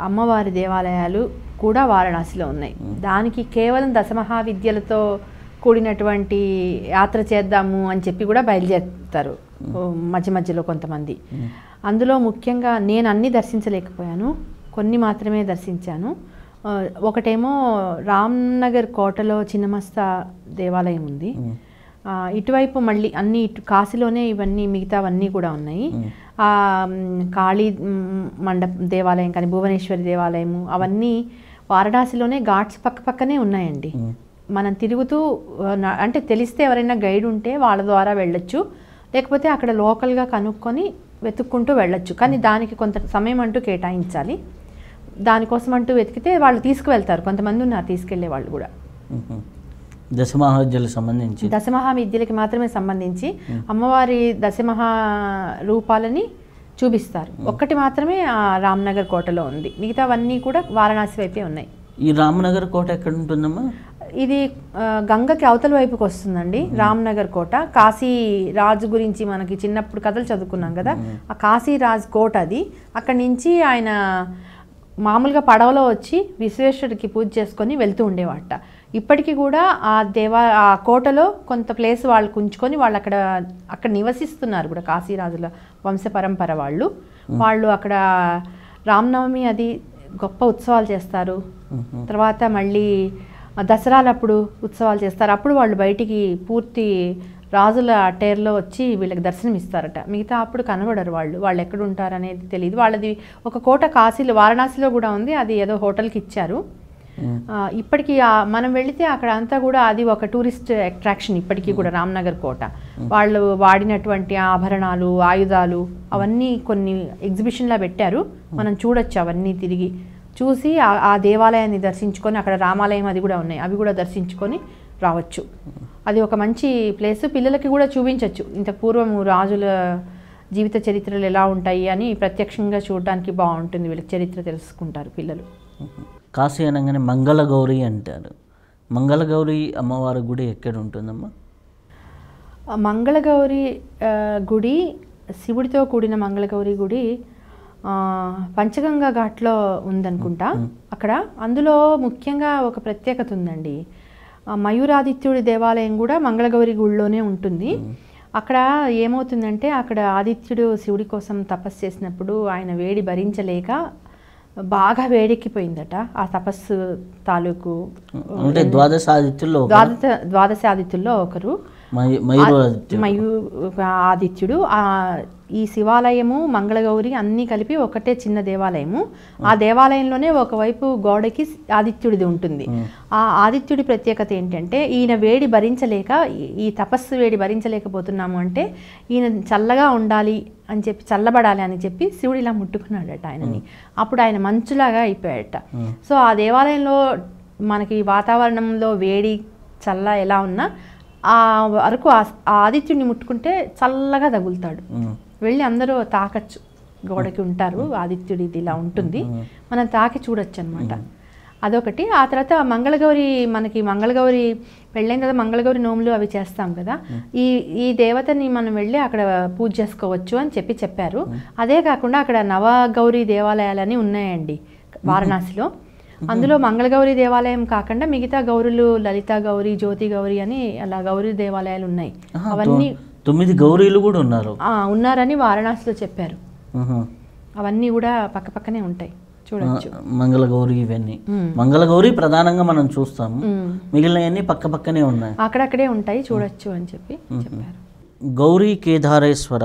అమ్మవారి దేవాలయాలు కూడా వారణాసిలో ఉన్నాయి దానికి కేవలం దశమహా విద్యలతో కూడినటువంటి యాత్ర చేద్దాము అని చెప్పి కూడా బయలుదేరుతారు మధ్య మధ్యలో కొంతమంది అందులో ముఖ్యంగా నేను అన్నీ దర్శించలేకపోయాను కొన్ని మాత్రమే దర్శించాను ఒకటేమో రామ్నగర్ కోటలో చిన్నమస్త దేవాలయం ఉంది ఇటువైపు మళ్ళీ అన్ని ఇటు కాశీలోనే ఇవన్నీ మిగతావన్నీ కూడా ఉన్నాయి కాళీ మండప దేవాలయం కానీ భువనేశ్వరి దేవాలయము అవన్నీ వారణాసిలోనే ఘాట్స్ పక్క పక్కనే ఉన్నాయండి మనం తిరుగుతూ అంటే తెలిస్తే ఎవరైనా గైడ్ ఉంటే వాళ్ళ ద్వారా వెళ్ళొచ్చు లేకపోతే అక్కడ లోకల్గా కనుక్కొని వెతుక్కుంటూ వెళ్ళొచ్చు కానీ దానికి కొంత సమయం అంటూ కేటాయించాలి దానికోసం అంటూ వెతికితే వాళ్ళు తీసుకువెళ్తారు కొంతమంది ఉన్నారు తీసుకెళ్లే వాళ్ళు కూడా దశమహావిద్యలకు సంబంధించి దశమహా విద్యలకి మాత్రమే సంబంధించి అమ్మవారి దశమహా రూపాలని చూపిస్తారు ఒక్కటి మాత్రమే ఆ రామ్నగర్ కోటలో ఉంది మిగతావన్నీ కూడా వారణాసి వైపే ఉన్నాయి ఈ రామ్నగర్ కోట ఎక్కడ ఉంటుందమ్మా ఇది గంగకి అవతల వైపుకి వస్తుందండి రామ్నగర్ కోట కాశీ రాజు గురించి మనకి చిన్నప్పుడు కథలు చదువుకున్నాం కదా ఆ కాశీ కోట అది అక్కడి నుంచి ఆయన మామూలుగా పడవలో వచ్చి విశ్వేశ్వరుడికి పూజ చేసుకొని వెళ్తూ ఉండేవాట ఇప్పటికీ కూడా ఆ దేవా ఆ కోటలో కొంత ప్లేస్ వాళ్ళు కుంచుకొని వాళ్ళు అక్కడ అక్కడ నివసిస్తున్నారు కూడా కాశీరాజుల వంశపరంపర వాళ్ళు వాళ్ళు అక్కడ రామనవమి అది గొప్ప ఉత్సవాలు చేస్తారు తర్వాత మళ్ళీ దసరాలప్పుడు ఉత్సవాలు చేస్తారు అప్పుడు వాళ్ళు బయటికి పూర్తి రాజుల టేర్లో వచ్చి వీళ్ళకి దర్శనం ఇస్తారట మిగతా అప్పుడు కనబడరు వాళ్ళు వాళ్ళు ఎక్కడ అనేది తెలియదు వాళ్ళది ఒక కోట కాశీలో వారణాసిలో కూడా ఉంది అది ఏదో హోటల్కి ఇచ్చారు ఇప్పటికీ మనం వెళితే అక్కడ అంతా కూడా అది ఒక టూరిస్ట్ అట్రాక్షన్ ఇప్పటికీ కూడా mm. రామ్నగర్ కోట mm. వాళ్ళు వాడినటువంటి ఆభరణాలు ఆయుధాలు అవన్నీ కొన్ని ఎగ్జిబిషన్లా పెట్టారు mm. మనం చూడొచ్చు అవన్నీ తిరిగి చూసి ఆ దేవాలయాన్ని దర్శించుకొని అక్కడ రామాలయం అది కూడా ఉన్నాయి అవి కూడా దర్శించుకొని రావచ్చు అది ఒక మంచి ప్లేస్ పిల్లలకి కూడా చూపించవచ్చు ఇంత పూర్వం రాజుల జీవిత చరిత్రలు ఎలా ఉంటాయి అని ప్రత్యక్షంగా చూడడానికి బాగుంటుంది వీళ్ళకి చరిత్ర తెలుసుకుంటారు పిల్లలు mm-hmm. కాశీ అనగానే మంగళగౌరి అంటారు మంగళగౌరి అమ్మవారి గుడి ఎక్కడ ఉంటుందమ్మా మంగళగౌరి గుడి శివుడితో కూడిన మంగళగౌరి గుడి పంచగంగా ఘాట్లో ఉందనుకుంటా అక్కడ అందులో ముఖ్యంగా ఒక ప్రత్యేకత ఉందండి మయూరాదిత్యుడి దేవాలయం కూడా మంగళగౌరి గుడిలోనే ఉంటుంది అక్కడ ఏమవుతుందంటే అక్కడ ఆదిత్యుడు శివుడి కోసం తపస్సు చేసినప్పుడు ఆయన వేడి భరించలేక బాగా వేడెక్కిపోయిందట ఆ తపస్సు తాలూకు ద్వాదశాదిత్యుల్లో ద్వాదశ ద్వాదశాదిత్యుల్లో ఒకరు మయూ ఆదిత్యుడు ఆ ఈ శివాలయము మంగళగౌరి అన్నీ కలిపి ఒకటే చిన్న దేవాలయము ఆ దేవాలయంలోనే ఒకవైపు గోడకి ఆదిత్యుడిది ఉంటుంది ఆ ఆదిత్యుడి ప్రత్యేకత ఏంటంటే ఈయన వేడి భరించలేక ఈ తపస్సు వేడి భరించలేకపోతున్నాము అంటే ఈయన చల్లగా ఉండాలి అని చెప్పి చల్లబడాలి అని చెప్పి శివుడు ఇలా ముట్టుకున్నాడట ఆయనని అప్పుడు ఆయన మంచులాగా అయిపోయాడట సో ఆ దేవాలయంలో మనకి వాతావరణంలో వేడి చల్ల ఎలా ఉన్నా ఆ అరకు ఆ ఆదిత్యుడిని ముట్టుకుంటే చల్లగా తగులుతాడు వెళ్ళి అందరూ తాకచ్చు గోడకి ఉంటారు ఆదిత్యుడి ఇది ఇలా ఉంటుంది మనం తాకి చూడొచ్చు అనమాట అదొకటి ఆ తర్వాత మంగళగౌరి మనకి మంగళగౌరి పెళ్ళైన తర్వాత మంగళగౌరి నోములు అవి చేస్తాం కదా ఈ ఈ దేవతని మనం వెళ్ళి అక్కడ పూజ చేసుకోవచ్చు అని చెప్పి చెప్పారు అదే కాకుండా అక్కడ నవగౌరీ దేవాలయాలని ఉన్నాయండి వారణాసిలో అందులో మంగళగౌరి దేవాలయం కాకుండా మిగతా గౌరులు లలిత గౌరి జ్యోతి గౌరి అని అలా గౌరీ దేవాలయాలు ఉన్నాయి అవన్నీ తొమ్మిది గౌరీలు కూడా ఉన్నారు ఉన్నారని వారణాసిలో చెప్పారు అవన్నీ కూడా పక్కపక్కనే ఉంటాయి చూడవచ్చు మంగళగౌరి ఇవన్నీ మంగళగౌరి ప్రధానంగా మనం చూస్తాము మిగిలినవన్నీ పక్క పక్కనే ఉన్నాయి అక్కడక్కడే ఉంటాయి చూడొచ్చు అని చెప్పి చెప్పారు గౌరీ కేదారేశ్వర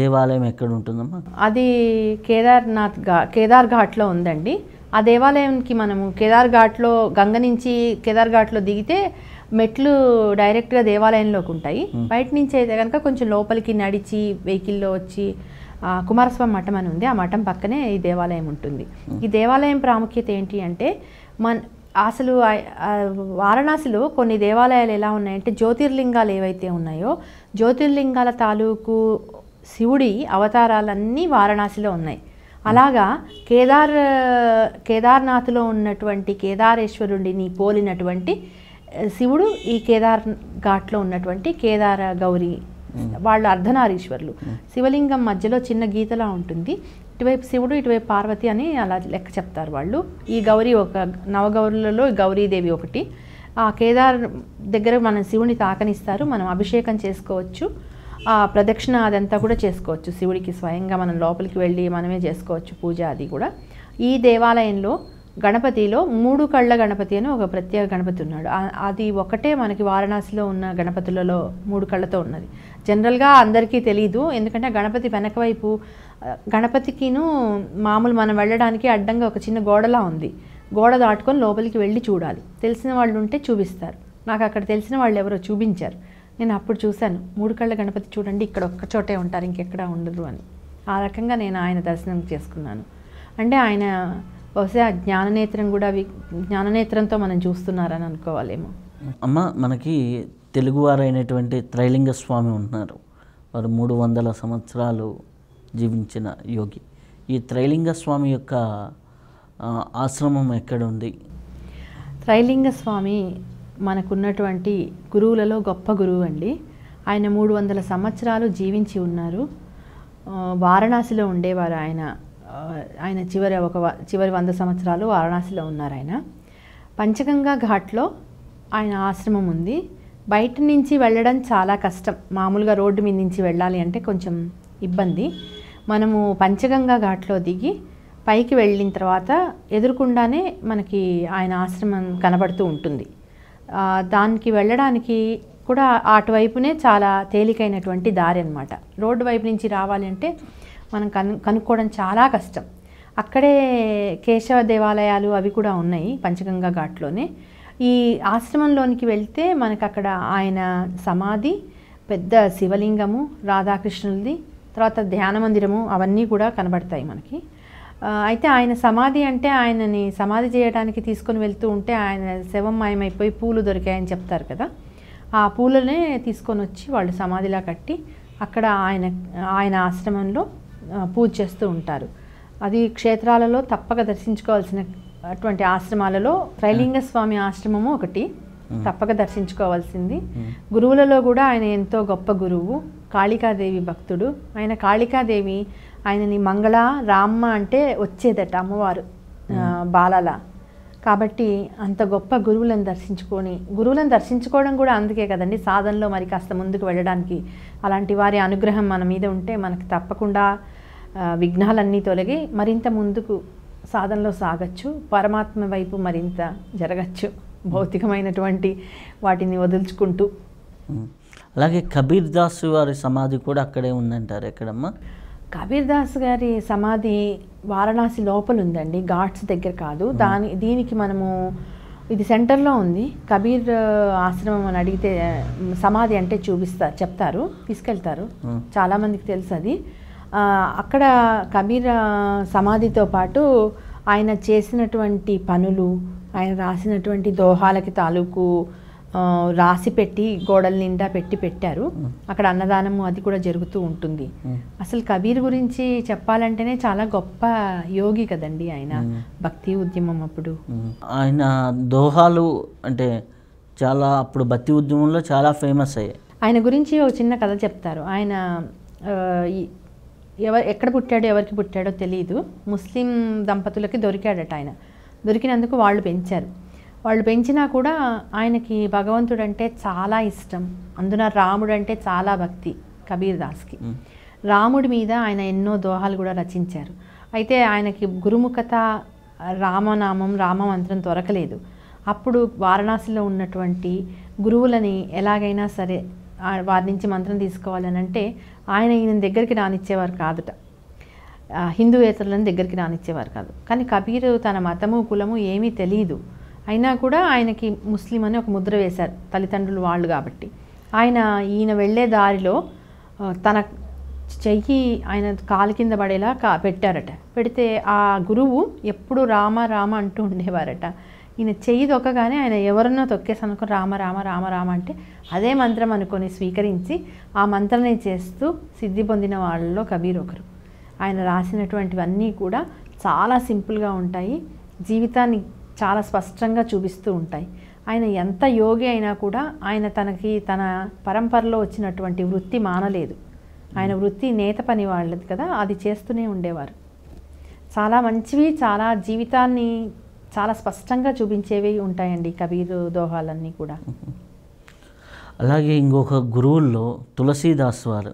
దేవాలయం ఎక్కడ ఉంటుందమ్మా అది కేదార్నాథ్ ఘా కేదార్ ఘాట్లో ఉందండి ఆ దేవాలయంకి మనము కేదార్ఘాట్లో గంగ నుంచి కేదార్ఘాట్లో దిగితే మెట్లు డైరెక్ట్గా దేవాలయంలోకి ఉంటాయి బయట నుంచి అయితే కనుక కొంచెం లోపలికి నడిచి వెహికల్లో వచ్చి కుమారస్వామి మఠం అని ఉంది ఆ మఠం పక్కనే ఈ దేవాలయం ఉంటుంది ఈ దేవాలయం ప్రాముఖ్యత ఏంటి అంటే మన అసలు వారణాసిలో కొన్ని దేవాలయాలు ఎలా ఉన్నాయంటే జ్యోతిర్లింగాలు ఏవైతే ఉన్నాయో జ్యోతిర్లింగాల తాలూకు శివుడి అవతారాలన్నీ వారణాసిలో ఉన్నాయి అలాగా కేదార్ కేదార్నాథ్లో ఉన్నటువంటి కేదారేశ్వరుడిని పోలినటువంటి శివుడు ఈ కేదార్ ఘాట్లో ఉన్నటువంటి కేదార గౌరి వాళ్ళు అర్ధనారీశ్వరులు శివలింగం మధ్యలో చిన్న గీతలా ఉంటుంది ఇటువైపు శివుడు ఇటువైపు పార్వతి అని అలా లెక్క చెప్తారు వాళ్ళు ఈ గౌరీ ఒక నవగౌరులలో గౌరీదేవి ఒకటి ఆ కేదార్ దగ్గర మనం శివుని తాకనిస్తారు మనం అభిషేకం చేసుకోవచ్చు ఆ ప్రదక్షిణ అదంతా కూడా చేసుకోవచ్చు శివుడికి స్వయంగా మనం లోపలికి వెళ్ళి మనమే చేసుకోవచ్చు పూజ అది కూడా ఈ దేవాలయంలో గణపతిలో మూడు కళ్ళ గణపతి అని ఒక ప్రత్యేక గణపతి ఉన్నాడు అది ఒకటే మనకి వారణాసిలో ఉన్న గణపతులలో మూడు కళ్ళతో ఉన్నది జనరల్గా అందరికీ తెలియదు ఎందుకంటే గణపతి వెనక వైపు గణపతికిను మామూలు మనం వెళ్ళడానికి అడ్డంగా ఒక చిన్న గోడలా ఉంది గోడ దాటుకొని లోపలికి వెళ్ళి చూడాలి తెలిసిన వాళ్ళు ఉంటే చూపిస్తారు నాకు అక్కడ తెలిసిన వాళ్ళు ఎవరో చూపించారు నేను అప్పుడు చూశాను మూడు కళ్ళ గణపతి చూడండి ఇక్కడ ఒక్క చోటే ఉంటారు ఇంకెక్కడా ఉండదు అని ఆ రకంగా నేను ఆయన దర్శనం చేసుకున్నాను అంటే ఆయన బహుశా జ్ఞాననేత్రం కూడా జ్ఞాననేత్రంతో మనం చూస్తున్నారని అనుకోవాలేమో అమ్మ మనకి తెలుగువారైనటువంటి త్రైలింగ స్వామి ఉంటున్నారు వారు మూడు వందల సంవత్సరాలు జీవించిన యోగి ఈ త్రైలింగ స్వామి యొక్క ఆశ్రమం ఎక్కడుంది త్రైలింగ స్వామి మనకున్నటువంటి గురువులలో గొప్ప గురువు అండి ఆయన మూడు వందల సంవత్సరాలు జీవించి ఉన్నారు వారణాసిలో ఉండేవారు ఆయన ఆయన చివరి ఒక చివరి వంద సంవత్సరాలు వారణాసిలో ఉన్నారు ఆయన పంచగంగా ఘాట్లో ఆయన ఆశ్రమం ఉంది బయట నుంచి వెళ్ళడం చాలా కష్టం మామూలుగా రోడ్డు మీద నుంచి వెళ్ళాలి అంటే కొంచెం ఇబ్బంది మనము పంచగంగా ఘాట్లో దిగి పైకి వెళ్ళిన తర్వాత ఎదురుకుండానే మనకి ఆయన ఆశ్రమం కనబడుతూ ఉంటుంది దానికి వెళ్ళడానికి కూడా అటువైపునే చాలా తేలికైనటువంటి దారి అనమాట రోడ్డు వైపు నుంచి రావాలి అంటే మనం కను కనుక్కోవడం చాలా కష్టం అక్కడే కేశవ దేవాలయాలు అవి కూడా ఉన్నాయి పంచగంగా ఘాట్లోనే ఈ ఆశ్రమంలోనికి వెళ్తే మనకు అక్కడ ఆయన సమాధి పెద్ద శివలింగము రాధాకృష్ణులది తర్వాత ధ్యాన మందిరము అవన్నీ కూడా కనబడతాయి మనకి అయితే ఆయన సమాధి అంటే ఆయనని సమాధి చేయడానికి తీసుకొని వెళ్తూ ఉంటే ఆయన శవం మాయమైపోయి పూలు దొరికాయని చెప్తారు కదా ఆ పూలనే తీసుకొని వచ్చి వాళ్ళు సమాధిలా కట్టి అక్కడ ఆయన ఆయన ఆశ్రమంలో పూజ చేస్తూ ఉంటారు అది క్షేత్రాలలో తప్పక దర్శించుకోవాల్సిన అటువంటి ఆశ్రమాలలో త్రైలింగ స్వామి ఆశ్రమము ఒకటి తప్పక దర్శించుకోవాల్సింది గురువులలో కూడా ఆయన ఎంతో గొప్ప గురువు కాళికాదేవి భక్తుడు ఆయన కాళికాదేవి ఆయనని మంగళ రామ్మ అంటే వచ్చేదట అమ్మవారు బాలల కాబట్టి అంత గొప్ప గురువులను దర్శించుకొని గురువులను దర్శించుకోవడం కూడా అందుకే కదండి సాధనలో మరి కాస్త ముందుకు వెళ్ళడానికి అలాంటి వారి అనుగ్రహం మన మీద ఉంటే మనకు తప్పకుండా విఘ్నాలన్నీ తొలగి మరింత ముందుకు సాధనలో సాగచ్చు పరమాత్మ వైపు మరింత జరగచ్చు భౌతికమైనటువంటి వాటిని వదులుచుకుంటూ అలాగే కబీర్ దాస్ వారి సమాధి కూడా అక్కడే ఉందంటారు ఎక్కడమ్మా కబీర్దాస్ గారి సమాధి వారణాసి లోపల ఉందండి ఘాట్స్ దగ్గర కాదు దాని దీనికి మనము ఇది సెంటర్లో ఉంది కబీర్ ఆశ్రమం అని అడిగితే సమాధి అంటే చూపిస్తారు చెప్తారు తీసుకెళ్తారు చాలామందికి తెలుసు అది అక్కడ కబీర్ సమాధితో పాటు ఆయన చేసినటువంటి పనులు ఆయన రాసినటువంటి దోహాలకి తాలూకు రాసి పెట్టి గోడల నిండా పెట్టి పెట్టారు అక్కడ అన్నదానము అది కూడా జరుగుతూ ఉంటుంది అసలు కబీర్ గురించి చెప్పాలంటేనే చాలా గొప్ప యోగి కదండి ఆయన భక్తి ఉద్యమం అప్పుడు ఆయన దోహాలు అంటే చాలా అప్పుడు భక్తి ఉద్యమంలో చాలా ఫేమస్ అయ్యాయి ఆయన గురించి ఒక చిన్న కథ చెప్తారు ఆయన ఎవరు ఎక్కడ పుట్టాడో ఎవరికి పుట్టాడో తెలియదు ముస్లిం దంపతులకి దొరికాడట ఆయన దొరికినందుకు వాళ్ళు పెంచారు వాళ్ళు పెంచినా కూడా ఆయనకి భగవంతుడు అంటే చాలా ఇష్టం అందున రాముడు అంటే చాలా భక్తి కబీర్ దాస్కి రాముడి మీద ఆయన ఎన్నో దోహాలు కూడా రచించారు అయితే ఆయనకి గురుముఖత రామనామం రామమంత్రం దొరకలేదు అప్పుడు వారణాసిలో ఉన్నటువంటి గురువులని ఎలాగైనా సరే వారి నుంచి మంత్రం తీసుకోవాలని అంటే ఆయన ఈయన దగ్గరికి రానిచ్చేవారు కాదుట హిందూ హిందూయేతరులను దగ్గరికి రానిచ్చేవారు కాదు కానీ కబీరు తన మతము కులము ఏమీ తెలియదు అయినా కూడా ఆయనకి ముస్లిం అని ఒక ముద్ర వేశారు తల్లిదండ్రులు వాళ్ళు కాబట్టి ఆయన ఈయన వెళ్ళే దారిలో తన చెయ్యి ఆయన కాలు కింద పడేలా కా పెట్టారట పెడితే ఆ గురువు ఎప్పుడు రామ రామ అంటూ ఉండేవారట ఈయన చెయ్యి తొక్కగానే ఆయన ఎవరన్నా తొక్కేసి అనుకో రామ రామ రామ రామ అంటే అదే మంత్రం అనుకొని స్వీకరించి ఆ మంత్రనే చేస్తూ సిద్ధి పొందిన వాళ్ళలో కబీర్ ఒకరు ఆయన రాసినటువంటివన్నీ కూడా చాలా సింపుల్గా ఉంటాయి జీవితాన్ని చాలా స్పష్టంగా చూపిస్తూ ఉంటాయి ఆయన ఎంత యోగి అయినా కూడా ఆయన తనకి తన పరంపరలో వచ్చినటువంటి వృత్తి మానలేదు ఆయన వృత్తి నేత పని వాళ్ళది కదా అది చేస్తూనే ఉండేవారు చాలా మంచివి చాలా జీవితాన్ని చాలా స్పష్టంగా చూపించేవి ఉంటాయండి కబీరు దోహాలన్నీ కూడా అలాగే ఇంకొక గురువుల్లో తులసీదాస్ వారు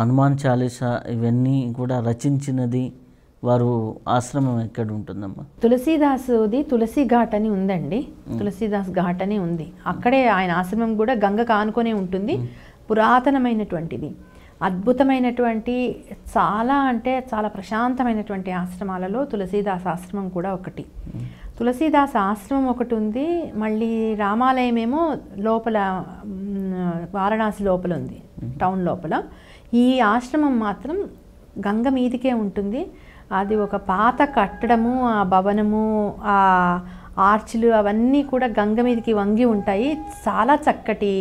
హనుమాన్ చాలీసా ఇవన్నీ కూడా రచించినది వారు ఆశ్రమం ఎక్కడ ఉంటుందమ్మా తులసీదాసుది తులసి ఘాట్ అని ఉందండి తులసీదాస్ ఘాట్ అని ఉంది అక్కడే ఆయన ఆశ్రమం కూడా గంగ కానుకొనే ఉంటుంది పురాతనమైనటువంటిది అద్భుతమైనటువంటి చాలా అంటే చాలా ప్రశాంతమైనటువంటి ఆశ్రమాలలో తులసీదాస్ ఆశ్రమం కూడా ఒకటి తులసీదాస్ ఆశ్రమం ఒకటి ఉంది మళ్ళీ రామాలయమేమో లోపల వారణాసి లోపల ఉంది టౌన్ లోపల ఈ ఆశ్రమం మాత్రం గంగ మీదికే ఉంటుంది అది ఒక పాత కట్టడము ఆ భవనము ఆ ఆర్చిలు అవన్నీ కూడా గంగ మీదకి వంగి ఉంటాయి చాలా చక్కటి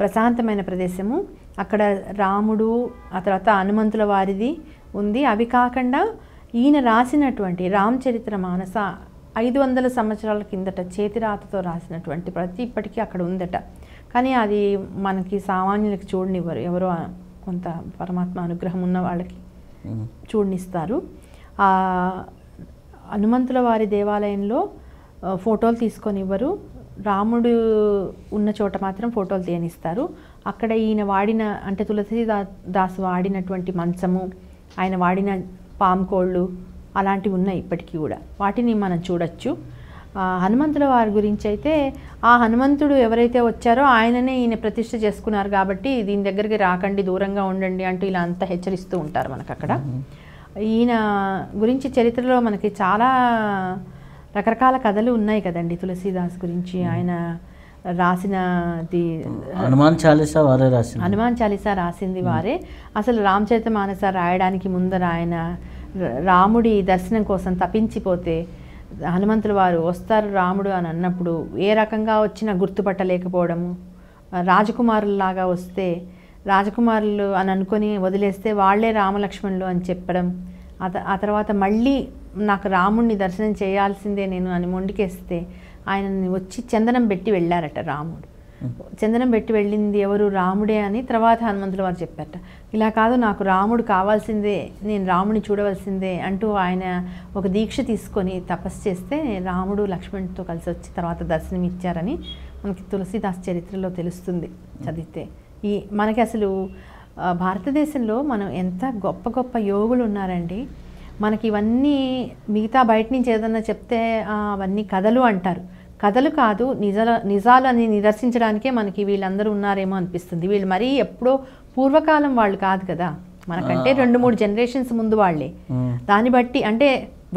ప్రశాంతమైన ప్రదేశము అక్కడ రాముడు ఆ తర్వాత హనుమంతుల వారిది ఉంది అవి కాకుండా ఈయన రాసినటువంటి రామచరిత్ర మానస ఐదు వందల సంవత్సరాల కిందట చేతిరాతతో రాసినటువంటి ప్రతి ఇప్పటికీ అక్కడ ఉందట కానీ అది మనకి సామాన్యులకు చూడనివ్వరు ఎవరో కొంత పరమాత్మ అనుగ్రహం ఉన్న వాళ్ళకి చూడనిస్తారు హనుమంతుల వారి దేవాలయంలో ఫోటోలు తీసుకొని ఇవ్వరు రాముడు ఉన్న చోట మాత్రం ఫోటోలు తీయనిస్తారు అక్కడ ఈయన వాడిన అంటే తులసి దాసు వాడినటువంటి మంచము ఆయన వాడిన పాముకోళ్ళు అలాంటివి ఉన్నాయి ఇప్పటికీ కూడా వాటిని మనం చూడొచ్చు హనుమంతుల వారి గురించి అయితే ఆ హనుమంతుడు ఎవరైతే వచ్చారో ఆయననే ఈయన ప్రతిష్ట చేసుకున్నారు కాబట్టి దీని దగ్గరికి రాకండి దూరంగా ఉండండి అంటూ ఇలా అంతా హెచ్చరిస్తూ ఉంటారు మనకు అక్కడ ఈయన గురించి చరిత్రలో మనకి చాలా రకరకాల కథలు ఉన్నాయి కదండి తులసీదాస్ గురించి ఆయన రాసినది హనుమాన్ చాలీసా వారే రాసింది హనుమాన్ చాలీసా రాసింది వారే అసలు రామచరిత మానస రాయడానికి ముందర ఆయన రాముడి దర్శనం కోసం తప్పించిపోతే హనుమంతులు వారు వస్తారు రాముడు అని అన్నప్పుడు ఏ రకంగా వచ్చినా గుర్తుపట్టలేకపోవడము రాజకుమారుల్లాగా వస్తే రాజకుమారులు అని అనుకొని వదిలేస్తే వాళ్లే రామలక్ష్మణులు అని చెప్పడం ఆ తర్వాత మళ్ళీ నాకు రాముణ్ణి దర్శనం చేయాల్సిందే నేను అని మొండికేస్తే ఆయనని వచ్చి చందనం పెట్టి వెళ్ళారట రాముడు చందనం పెట్టి వెళ్ళింది ఎవరు రాముడే అని తర్వాత హనుమంతుల వారు చెప్పారట ఇలా కాదు నాకు రాముడు కావాల్సిందే నేను రాముడిని చూడవలసిందే అంటూ ఆయన ఒక దీక్ష తీసుకొని తపస్సు చేస్తే రాముడు లక్ష్మణుడితో కలిసి వచ్చి తర్వాత దర్శనం ఇచ్చారని మనకి తులసిదాస్ చరిత్రలో తెలుస్తుంది చదివితే ఈ మనకి అసలు భారతదేశంలో మనం ఎంత గొప్ప గొప్ప యోగులు ఉన్నారండి మనకి ఇవన్నీ మిగతా బయట నుంచి ఏదన్నా చెప్తే అవన్నీ కథలు అంటారు కథలు కాదు నిజాల నిజాలు అని నిదర్శించడానికే మనకి వీళ్ళందరూ ఉన్నారేమో అనిపిస్తుంది వీళ్ళు మరీ ఎప్పుడో పూర్వకాలం వాళ్ళు కాదు కదా మనకంటే రెండు మూడు జనరేషన్స్ ముందు వాళ్ళే దాన్ని బట్టి అంటే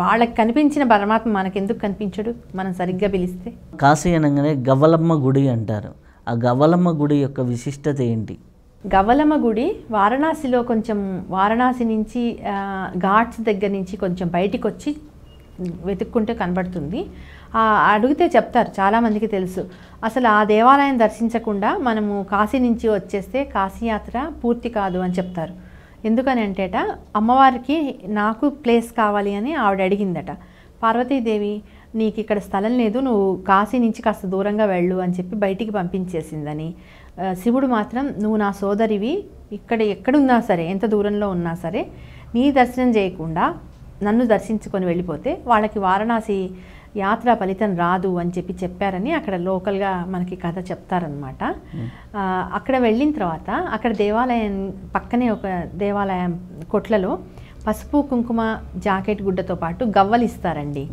వాళ్ళకి కనిపించిన పరమాత్మ మనకెందుకు కనిపించడు మనం సరిగ్గా పిలిస్తే కాశీ అనగానే గవ్వలమ్మ గుడి అంటారు ఆ గవలమ్మ గుడి యొక్క విశిష్టత ఏంటి గవలమ్మ గుడి వారణాసిలో కొంచెం వారణాసి నుంచి ఘాట్స్ దగ్గర నుంచి కొంచెం బయటికి వచ్చి వెతుక్కుంటే కనబడుతుంది అడిగితే చెప్తారు చాలామందికి తెలుసు అసలు ఆ దేవాలయం దర్శించకుండా మనము కాశీ నుంచి వచ్చేస్తే కాశీయాత్ర పూర్తి కాదు అని చెప్తారు ఎందుకని అంటేట అమ్మవారికి నాకు ప్లేస్ కావాలి అని ఆవిడ అడిగిందట పార్వతీదేవి నీకు ఇక్కడ స్థలం లేదు నువ్వు కాశీ నుంచి కాస్త దూరంగా వెళ్ళు అని చెప్పి బయటికి పంపించేసిందని శివుడు మాత్రం నువ్వు నా సోదరివి ఇక్కడ ఎక్కడున్నా సరే ఎంత దూరంలో ఉన్నా సరే నీ దర్శనం చేయకుండా నన్ను దర్శించుకొని వెళ్ళిపోతే వాళ్ళకి వారణాసి యాత్ర ఫలితం రాదు అని చెప్పి చెప్పారని అక్కడ లోకల్గా మనకి కథ చెప్తారనమాట అక్కడ వెళ్ళిన తర్వాత అక్కడ దేవాలయం పక్కనే ఒక దేవాలయం కొట్లలో పసుపు కుంకుమ జాకెట్ గుడ్డతో పాటు గవ్వలు ఇస్తారండి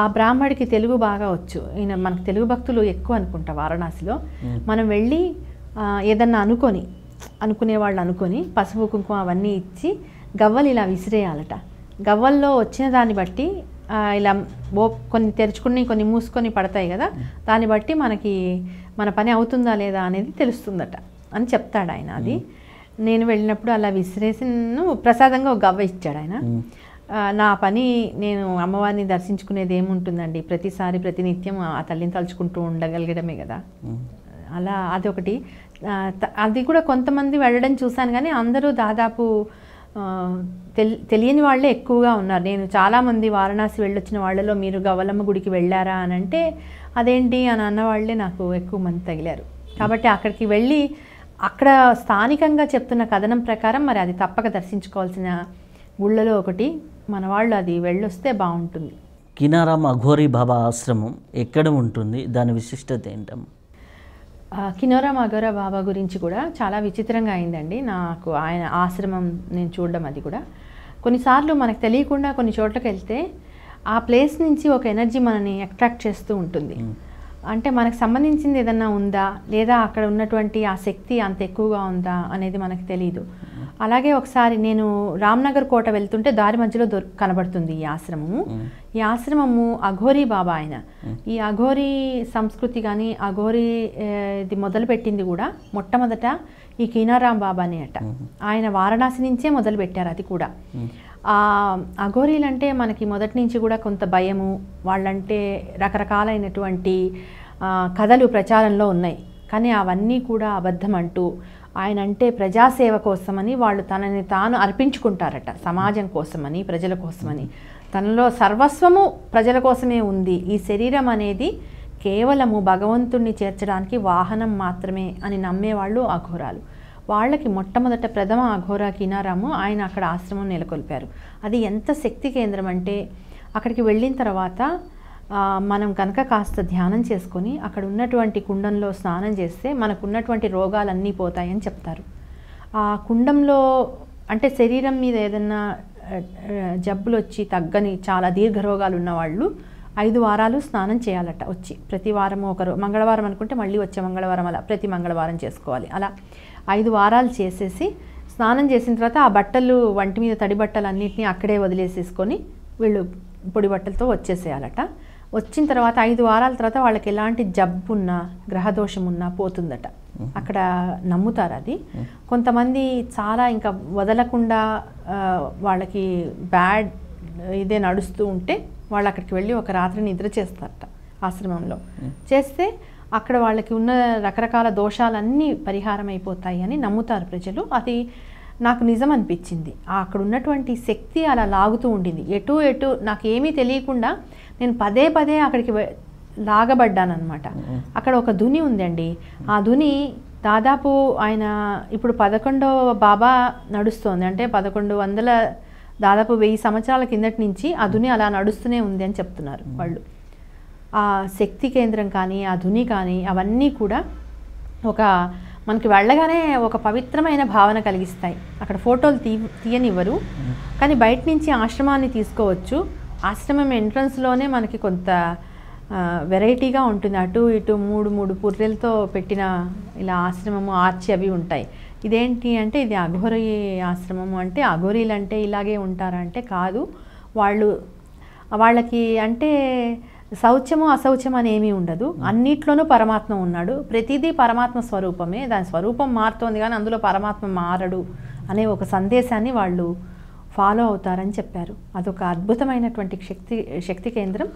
ఆ బ్రాహ్మడికి తెలుగు బాగా వచ్చు ఈయన మనకు తెలుగు భక్తులు ఎక్కువ అనుకుంటా వారణాసిలో మనం వెళ్ళి ఏదన్నా అనుకొని అనుకునేవాళ్ళు అనుకొని పసుపు కుంకుమ అవన్నీ ఇచ్చి గవ్వలు ఇలా విసిరేయాలట గవ్వల్లో వచ్చిన దాన్ని బట్టి ఇలా ఓ కొన్ని తెరుచుకుని కొన్ని మూసుకొని పడతాయి కదా దాన్ని బట్టి మనకి మన పని అవుతుందా లేదా అనేది తెలుస్తుందట అని చెప్తాడు ఆయన అది నేను వెళ్ళినప్పుడు అలా విసిరేసి ప్రసాదంగా ఒక గవ్వ ఇచ్చాడు ఆయన నా పని నేను అమ్మవారిని దర్శించుకునేది ఏముంటుందండి ప్రతిసారి ప్రతి నిత్యం ఆ తల్లిని తలుచుకుంటూ ఉండగలగడమే కదా అలా అదొకటి అది కూడా కొంతమంది వెళ్ళడం చూశాను కానీ అందరూ దాదాపు తెలియని వాళ్ళే ఎక్కువగా ఉన్నారు నేను చాలామంది వారణాసి వెళ్ళొచ్చిన వాళ్ళలో మీరు గవలమ్మ గుడికి వెళ్ళారా అని అంటే అదేంటి అని అన్నవాళ్లే నాకు ఎక్కువ మంది తగిలారు కాబట్టి అక్కడికి వెళ్ళి అక్కడ స్థానికంగా చెప్తున్న కథనం ప్రకారం మరి అది తప్పక దర్శించుకోవాల్సిన ఊళ్ళలో ఒకటి మన వాళ్ళు అది వెళ్ళొస్తే బాగుంటుంది కినారాం అఘోరి బాబా ఆశ్రమం ఎక్కడ ఉంటుంది దాని విశిష్టత ఏంటమ్మ కినోరా మగోరా బాబా గురించి కూడా చాలా విచిత్రంగా అయిందండి నాకు ఆయన ఆశ్రమం నేను చూడడం అది కూడా కొన్నిసార్లు మనకు తెలియకుండా కొన్ని చోట్లకి వెళ్తే ఆ ప్లేస్ నుంచి ఒక ఎనర్జీ మనని అట్రాక్ట్ చేస్తూ ఉంటుంది అంటే మనకు సంబంధించింది ఏదన్నా ఉందా లేదా అక్కడ ఉన్నటువంటి ఆ శక్తి అంత ఎక్కువగా ఉందా అనేది మనకు తెలియదు అలాగే ఒకసారి నేను రామ్నగర్ కోట వెళ్తుంటే దారి మధ్యలో దొరి కనబడుతుంది ఈ ఆశ్రమము ఈ ఆశ్రమము అఘోరీ బాబా ఆయన ఈ అఘోరీ సంస్కృతి కానీ అఘోరీ ఇది మొదలుపెట్టింది కూడా మొట్టమొదట ఈ కీనారాం అని అట ఆయన వారణాసి నుంచే మొదలుపెట్టారు అది కూడా అఘోరీలంటే మనకి మొదటి నుంచి కూడా కొంత భయము వాళ్ళంటే రకరకాలైనటువంటి కథలు ప్రచారంలో ఉన్నాయి కానీ అవన్నీ కూడా అబద్ధం అంటూ ఆయన అంటే ప్రజాసేవ కోసమని వాళ్ళు తనని తాను అర్పించుకుంటారట సమాజం కోసమని ప్రజల కోసమని తనలో సర్వస్వము ప్రజల కోసమే ఉంది ఈ శరీరం అనేది కేవలము భగవంతుణ్ణి చేర్చడానికి వాహనం మాత్రమే అని నమ్మేవాళ్ళు అఘోరాలు వాళ్ళకి మొట్టమొదట ప్రథమ అఘోరా కినారాము ఆయన అక్కడ ఆశ్రమం నెలకొల్పారు అది ఎంత శక్తి కేంద్రం అంటే అక్కడికి వెళ్ళిన తర్వాత మనం కనుక కాస్త ధ్యానం చేసుకొని అక్కడ ఉన్నటువంటి కుండంలో స్నానం చేస్తే మనకున్నటువంటి రోగాలన్నీ పోతాయని చెప్తారు ఆ కుండంలో అంటే శరీరం మీద ఏదైనా జబ్బులు వచ్చి తగ్గని చాలా దీర్ఘ రోగాలు ఉన్నవాళ్ళు ఐదు వారాలు స్నానం చేయాలట వచ్చి ప్రతి వారం ఒకరు మంగళవారం అనుకుంటే మళ్ళీ వచ్చే మంగళవారం అలా ప్రతి మంగళవారం చేసుకోవాలి అలా ఐదు వారాలు చేసేసి స్నానం చేసిన తర్వాత ఆ బట్టలు వంటి మీద తడి బట్టలు అన్నింటినీ అక్కడే వదిలేసేసుకొని వీళ్ళు పొడి బట్టలతో వచ్చేసేయాలట వచ్చిన తర్వాత ఐదు వారాల తర్వాత వాళ్ళకి ఎలాంటి జబ్బున్నా గ్రహదోషం ఉన్నా పోతుందట అక్కడ నమ్ముతారు అది కొంతమంది చాలా ఇంకా వదలకుండా వాళ్ళకి బ్యాడ్ ఇదే నడుస్తూ ఉంటే వాళ్ళు అక్కడికి వెళ్ళి ఒక రాత్రి నిద్ర చేస్తారట ఆశ్రమంలో చేస్తే అక్కడ వాళ్ళకి ఉన్న రకరకాల దోషాలన్నీ పరిహారం అయిపోతాయి అని నమ్ముతారు ప్రజలు అది నాకు నిజం అనిపించింది అక్కడ ఉన్నటువంటి శక్తి అలా లాగుతూ ఉండింది ఎటు ఎటు నాకు ఏమీ తెలియకుండా నేను పదే పదే అక్కడికి లాగబడ్డానమాట అక్కడ ఒక దుని ఉందండి ఆ దుని దాదాపు ఆయన ఇప్పుడు పదకొండవ బాబా నడుస్తోంది అంటే పదకొండు వందల దాదాపు వెయ్యి సంవత్సరాల కిందటి నుంచి ఆ దుని అలా నడుస్తూనే ఉంది అని చెప్తున్నారు వాళ్ళు ఆ శక్తి కేంద్రం కానీ ఆ దుని కానీ అవన్నీ కూడా ఒక మనకి వెళ్ళగానే ఒక పవిత్రమైన భావన కలిగిస్తాయి అక్కడ ఫోటోలు తీ తీయనివ్వరు కానీ బయట నుంచి ఆశ్రమాన్ని తీసుకోవచ్చు ఆశ్రమం ఎంట్రన్స్లోనే మనకి కొంత వెరైటీగా ఉంటుంది అటు ఇటు మూడు మూడు పుర్రెలతో పెట్టిన ఇలా ఆశ్రమము ఆర్చి అవి ఉంటాయి ఇదేంటి అంటే ఇది అఘోరి ఆశ్రమము అంటే అఘోరీలు అంటే ఇలాగే ఉంటారంటే కాదు వాళ్ళు వాళ్ళకి అంటే శౌచము అశౌచం అని ఏమీ ఉండదు అన్నిట్లోనూ పరమాత్మ ఉన్నాడు ప్రతిదీ పరమాత్మ స్వరూపమే దాని స్వరూపం మారుతోంది కానీ అందులో పరమాత్మ మారడు అనే ఒక సందేశాన్ని వాళ్ళు ఫాలో అవుతారని చెప్పారు అదొక అద్భుతమైనటువంటి శక్తి శక్తి కేంద్రం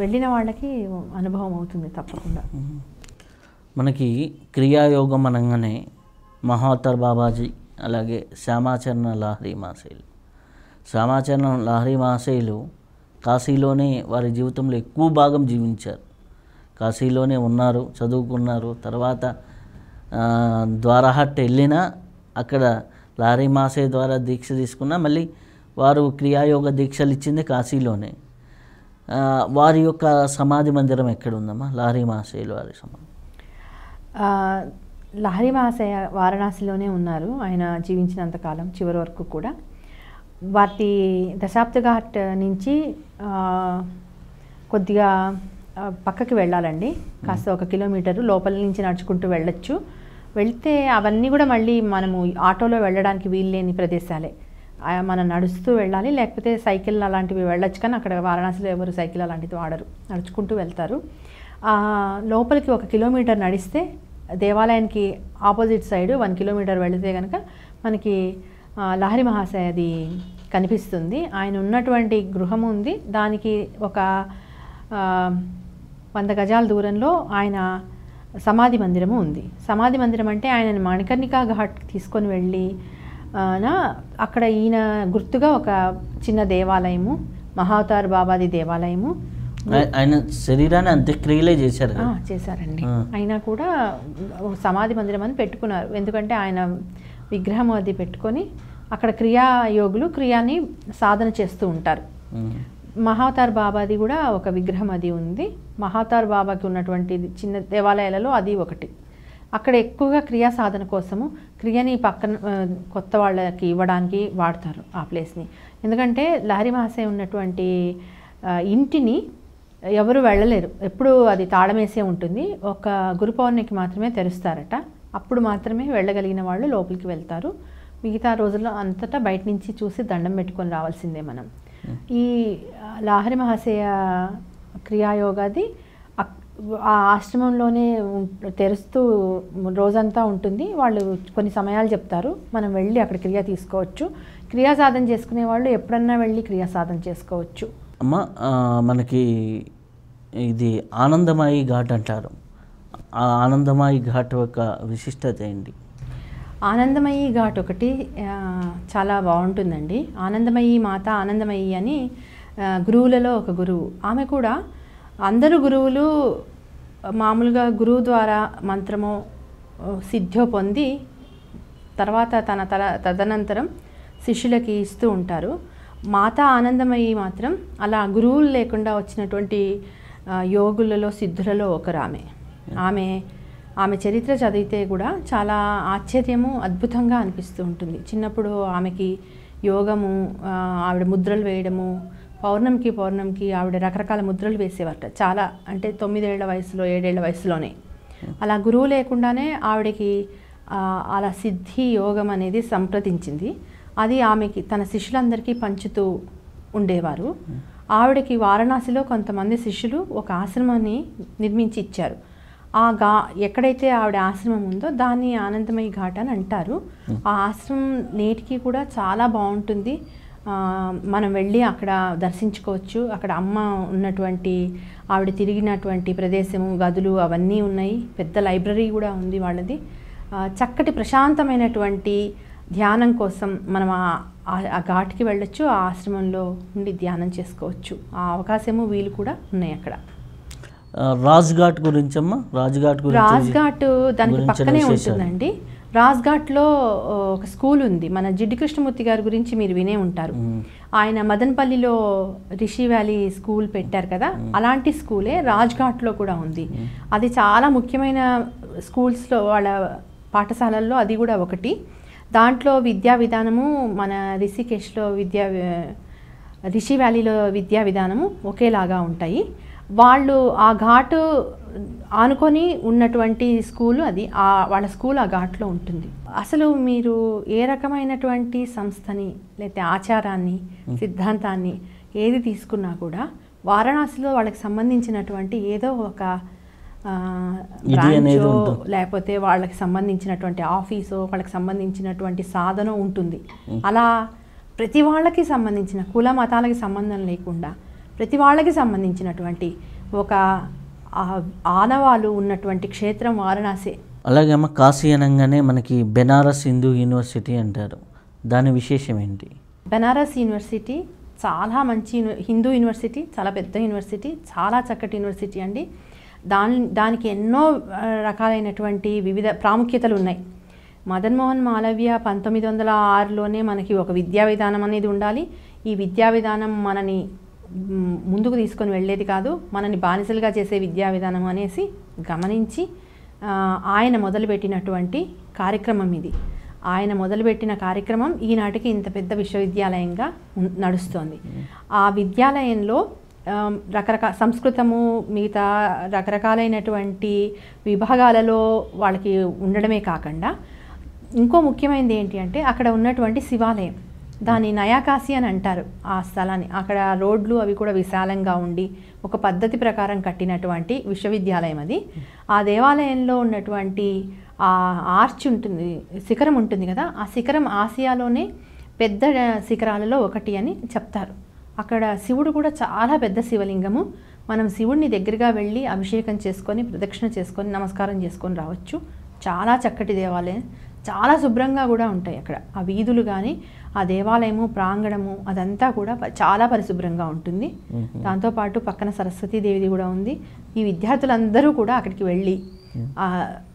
వెళ్ళిన వాళ్ళకి అనుభవం అవుతుంది తప్పకుండా మనకి క్రియాయోగం అనగానే మహావతర్ బాబాజీ అలాగే శ్యామాచరణ లాహరి మాసేలు శ్యామాచరణ లాహరి మాసేలు కాశీలోనే వారి జీవితంలో ఎక్కువ భాగం జీవించారు కాశీలోనే ఉన్నారు చదువుకున్నారు తర్వాత ద్వారహట్ వెళ్ళినా అక్కడ లారీ మాసే ద్వారా దీక్ష తీసుకున్న మళ్ళీ వారు క్రియాయోగ దీక్షలు ఇచ్చింది కాశీలోనే వారి యొక్క సమాధి మందిరం ఎక్కడుందమ్మా లారీ మాసేలు వారి సమాధి లహరి మహాశయ వారణాసిలోనే ఉన్నారు ఆయన జీవించినంతకాలం చివరి వరకు కూడా వాటి దశాబ్ద ఘాట్ నుంచి కొద్దిగా పక్కకి వెళ్ళాలండి కాస్త ఒక కిలోమీటరు లోపల నుంచి నడుచుకుంటూ వెళ్ళొచ్చు వెళ్తే అవన్నీ కూడా మళ్ళీ మనము ఆటోలో వెళ్ళడానికి వీల్లేని ప్రదేశాలే మనం నడుస్తూ వెళ్ళాలి లేకపోతే సైకిల్ అలాంటివి వెళ్ళొచ్చు కానీ అక్కడ వారణాసిలో ఎవరు సైకిల్ అలాంటిది వాడరు నడుచుకుంటూ వెళ్తారు లోపలికి ఒక కిలోమీటర్ నడిస్తే దేవాలయానికి ఆపోజిట్ సైడ్ వన్ కిలోమీటర్ వెళితే కనుక మనకి లహరి మహాశయది కనిపిస్తుంది ఆయన ఉన్నటువంటి గృహం ఉంది దానికి ఒక వంద గజాల దూరంలో ఆయన సమాధి మందిరము ఉంది సమాధి మందిరం అంటే ఆయన మణికర్ణికా ఘాట్ తీసుకొని వెళ్ళి అక్కడ ఈయన గుర్తుగా ఒక చిన్న దేవాలయము మహావతార్ బాబాది దేవాలయము ఆయన శరీరాన్ని అంత్యక్రియలే చేశారు చేశారండి అయినా కూడా సమాధి మందిరం అని పెట్టుకున్నారు ఎందుకంటే ఆయన విగ్రహం అది పెట్టుకొని అక్కడ క్రియాయోగులు క్రియాని సాధన చేస్తూ ఉంటారు మహాతార్ బాబాది కూడా ఒక విగ్రహం అది ఉంది మహాతార్ బాబాకి ఉన్నటువంటి చిన్న దేవాలయాలలో అది ఒకటి అక్కడ ఎక్కువగా క్రియా సాధన కోసము క్రియని పక్కన కొత్త వాళ్ళకి ఇవ్వడానికి వాడతారు ఆ ప్లేస్ని ఎందుకంటే లహరి మహాశయ ఉన్నటువంటి ఇంటిని ఎవరు వెళ్ళలేరు ఎప్పుడు అది తాళమేసే ఉంటుంది ఒక గురు పౌర్ణికి మాత్రమే తెరుస్తారట అప్పుడు మాత్రమే వెళ్ళగలిగిన వాళ్ళు లోపలికి వెళ్తారు మిగతా రోజుల్లో అంతటా బయట నుంచి చూసి దండం పెట్టుకొని రావాల్సిందే మనం ఈ లాహరి మహాశయ క్రియాయోగాది ఆ ఆశ్రమంలోనే తెరుస్తూ రోజంతా ఉంటుంది వాళ్ళు కొన్ని సమయాలు చెప్తారు మనం వెళ్ళి అక్కడ క్రియ తీసుకోవచ్చు క్రియా సాధన చేసుకునే వాళ్ళు ఎప్పుడన్నా వెళ్ళి క్రియా సాధన చేసుకోవచ్చు అమ్మ మనకి ఇది ఆనందమాయి ఘాట్ అంటారు ఆ ఆనందమాయి ఘాట్ యొక్క విశిష్టత ఏంటి ఆనందమయ్యి ఘాట్ ఒకటి చాలా బాగుంటుందండి ఆనందమయ్యి మాత ఆనందమయ్యి అని గురువులలో ఒక గురువు ఆమె కూడా అందరు గురువులు మామూలుగా గురువు ద్వారా మంత్రము సిద్ధో పొంది తర్వాత తన తల తదనంతరం శిష్యులకి ఇస్తూ ఉంటారు మాత ఆనందమయ్యి మాత్రం అలా గురువులు లేకుండా వచ్చినటువంటి యోగులలో సిద్ధులలో ఒకరు ఆమె ఆమె ఆమె చరిత్ర చదివితే కూడా చాలా ఆశ్చర్యము అద్భుతంగా అనిపిస్తూ ఉంటుంది చిన్నప్పుడు ఆమెకి యోగము ఆవిడ ముద్రలు వేయడము పౌర్ణమికి పౌర్ణమికి ఆవిడ రకరకాల ముద్రలు వేసేవారట చాలా అంటే తొమ్మిదేళ్ల వయసులో ఏడేళ్ల వయసులోనే అలా గురువు లేకుండానే ఆవిడకి అలా సిద్ధి యోగం అనేది సంప్రదించింది అది ఆమెకి తన శిష్యులందరికీ పంచుతూ ఉండేవారు ఆవిడకి వారణాసిలో కొంతమంది శిష్యులు ఒక ఆశ్రమాన్ని నిర్మించి ఇచ్చారు ఆ ఘా ఎక్కడైతే ఆవిడ ఆశ్రమం ఉందో దాన్ని ఆనందమయ ఘాట్ అని అంటారు ఆ ఆశ్రమం నేటికి కూడా చాలా బాగుంటుంది మనం వెళ్ళి అక్కడ దర్శించుకోవచ్చు అక్కడ అమ్మ ఉన్నటువంటి ఆవిడ తిరిగినటువంటి ప్రదేశము గదులు అవన్నీ ఉన్నాయి పెద్ద లైబ్రరీ కూడా ఉంది వాళ్ళది చక్కటి ప్రశాంతమైనటువంటి ధ్యానం కోసం మనం ఆ ఘాట్కి వెళ్ళొచ్చు ఆ ఆశ్రమంలో ఉండి ధ్యానం చేసుకోవచ్చు ఆ అవకాశము వీలు కూడా ఉన్నాయి అక్కడ రాజ్ఘాట్ గురించి అమ్మా రాజ్ఘాట్ గురించి రాజ్ఘాట్ దానికి పక్కనే ఉంటుందండి రాజ్ఘాట్లో ఒక స్కూల్ ఉంది మన జిడ్డు కృష్ణమూర్తి గారి గురించి మీరు వినే ఉంటారు ఆయన మదనపల్లిలో రిషి వ్యాలీ స్కూల్ పెట్టారు కదా అలాంటి స్కూలే రాజ్ఘాట్లో కూడా ఉంది అది చాలా ముఖ్యమైన స్కూల్స్లో వాళ్ళ పాఠశాలల్లో అది కూడా ఒకటి దాంట్లో విద్యా విధానము మన రిషికేష్లో విద్యా రిషి వ్యాలీలో విద్యా విధానము ఒకేలాగా ఉంటాయి వాళ్ళు ఆ ఘాటు ఆనుకొని ఉన్నటువంటి స్కూల్ అది ఆ వాళ్ళ స్కూల్ ఆ ఘాట్లో ఉంటుంది అసలు మీరు ఏ రకమైనటువంటి సంస్థని లేకపోతే ఆచారాన్ని సిద్ధాంతాన్ని ఏది తీసుకున్నా కూడా వారణాసిలో వాళ్ళకి సంబంధించినటువంటి ఏదో ఒక బ్రాంచో లేకపోతే వాళ్ళకి సంబంధించినటువంటి ఆఫీసో వాళ్ళకి సంబంధించినటువంటి సాధన ఉంటుంది అలా ప్రతి వాళ్ళకి సంబంధించిన కుల మతాలకి సంబంధం లేకుండా ప్రతి వాళ్ళకి సంబంధించినటువంటి ఒక ఆనవాలు ఉన్నటువంటి క్షేత్రం వారణాసి అలాగే అమ్మ కాశీ అనగానే మనకి బెనారస్ హిందూ యూనివర్సిటీ అంటారు దాని విశేషం ఏంటి బెనారస్ యూనివర్సిటీ చాలా మంచి హిందూ యూనివర్సిటీ చాలా పెద్ద యూనివర్సిటీ చాలా చక్కటి యూనివర్సిటీ అండి దాని దానికి ఎన్నో రకాలైనటువంటి వివిధ ప్రాముఖ్యతలు ఉన్నాయి మదన్మోహన్ మాలవ్య పంతొమ్మిది వందల ఆరులోనే మనకి ఒక విద్యా విధానం అనేది ఉండాలి ఈ విద్యా విధానం మనని ముందుకు తీసుకొని వెళ్ళేది కాదు మనని బానిసలుగా చేసే విద్యా విధానం అనేసి గమనించి ఆయన మొదలుపెట్టినటువంటి కార్యక్రమం ఇది ఆయన మొదలుపెట్టిన కార్యక్రమం ఈనాటికి ఇంత పెద్ద విశ్వవిద్యాలయంగా నడుస్తోంది ఆ విద్యాలయంలో రకరకాల సంస్కృతము మిగతా రకరకాలైనటువంటి విభాగాలలో వాళ్ళకి ఉండడమే కాకుండా ఇంకో ముఖ్యమైనది ఏంటి అంటే అక్కడ ఉన్నటువంటి శివాలయం దాన్ని నయాకాశి అని అంటారు ఆ స్థలాన్ని అక్కడ రోడ్లు అవి కూడా విశాలంగా ఉండి ఒక పద్ధతి ప్రకారం కట్టినటువంటి విశ్వవిద్యాలయం అది ఆ దేవాలయంలో ఉన్నటువంటి ఆ ఆర్చ్ ఉంటుంది శిఖరం ఉంటుంది కదా ఆ శిఖరం ఆసియాలోనే పెద్ద శిఖరాలలో ఒకటి అని చెప్తారు అక్కడ శివుడు కూడా చాలా పెద్ద శివలింగము మనం శివుడిని దగ్గరగా వెళ్ళి అభిషేకం చేసుకొని ప్రదక్షిణ చేసుకొని నమస్కారం చేసుకొని రావచ్చు చాలా చక్కటి దేవాలయం చాలా శుభ్రంగా కూడా ఉంటాయి అక్కడ ఆ వీధులు కానీ ఆ దేవాలయము ప్రాంగణము అదంతా కూడా చాలా పరిశుభ్రంగా ఉంటుంది దాంతోపాటు పక్కన దేవిది కూడా ఉంది ఈ విద్యార్థులందరూ కూడా అక్కడికి వెళ్ళి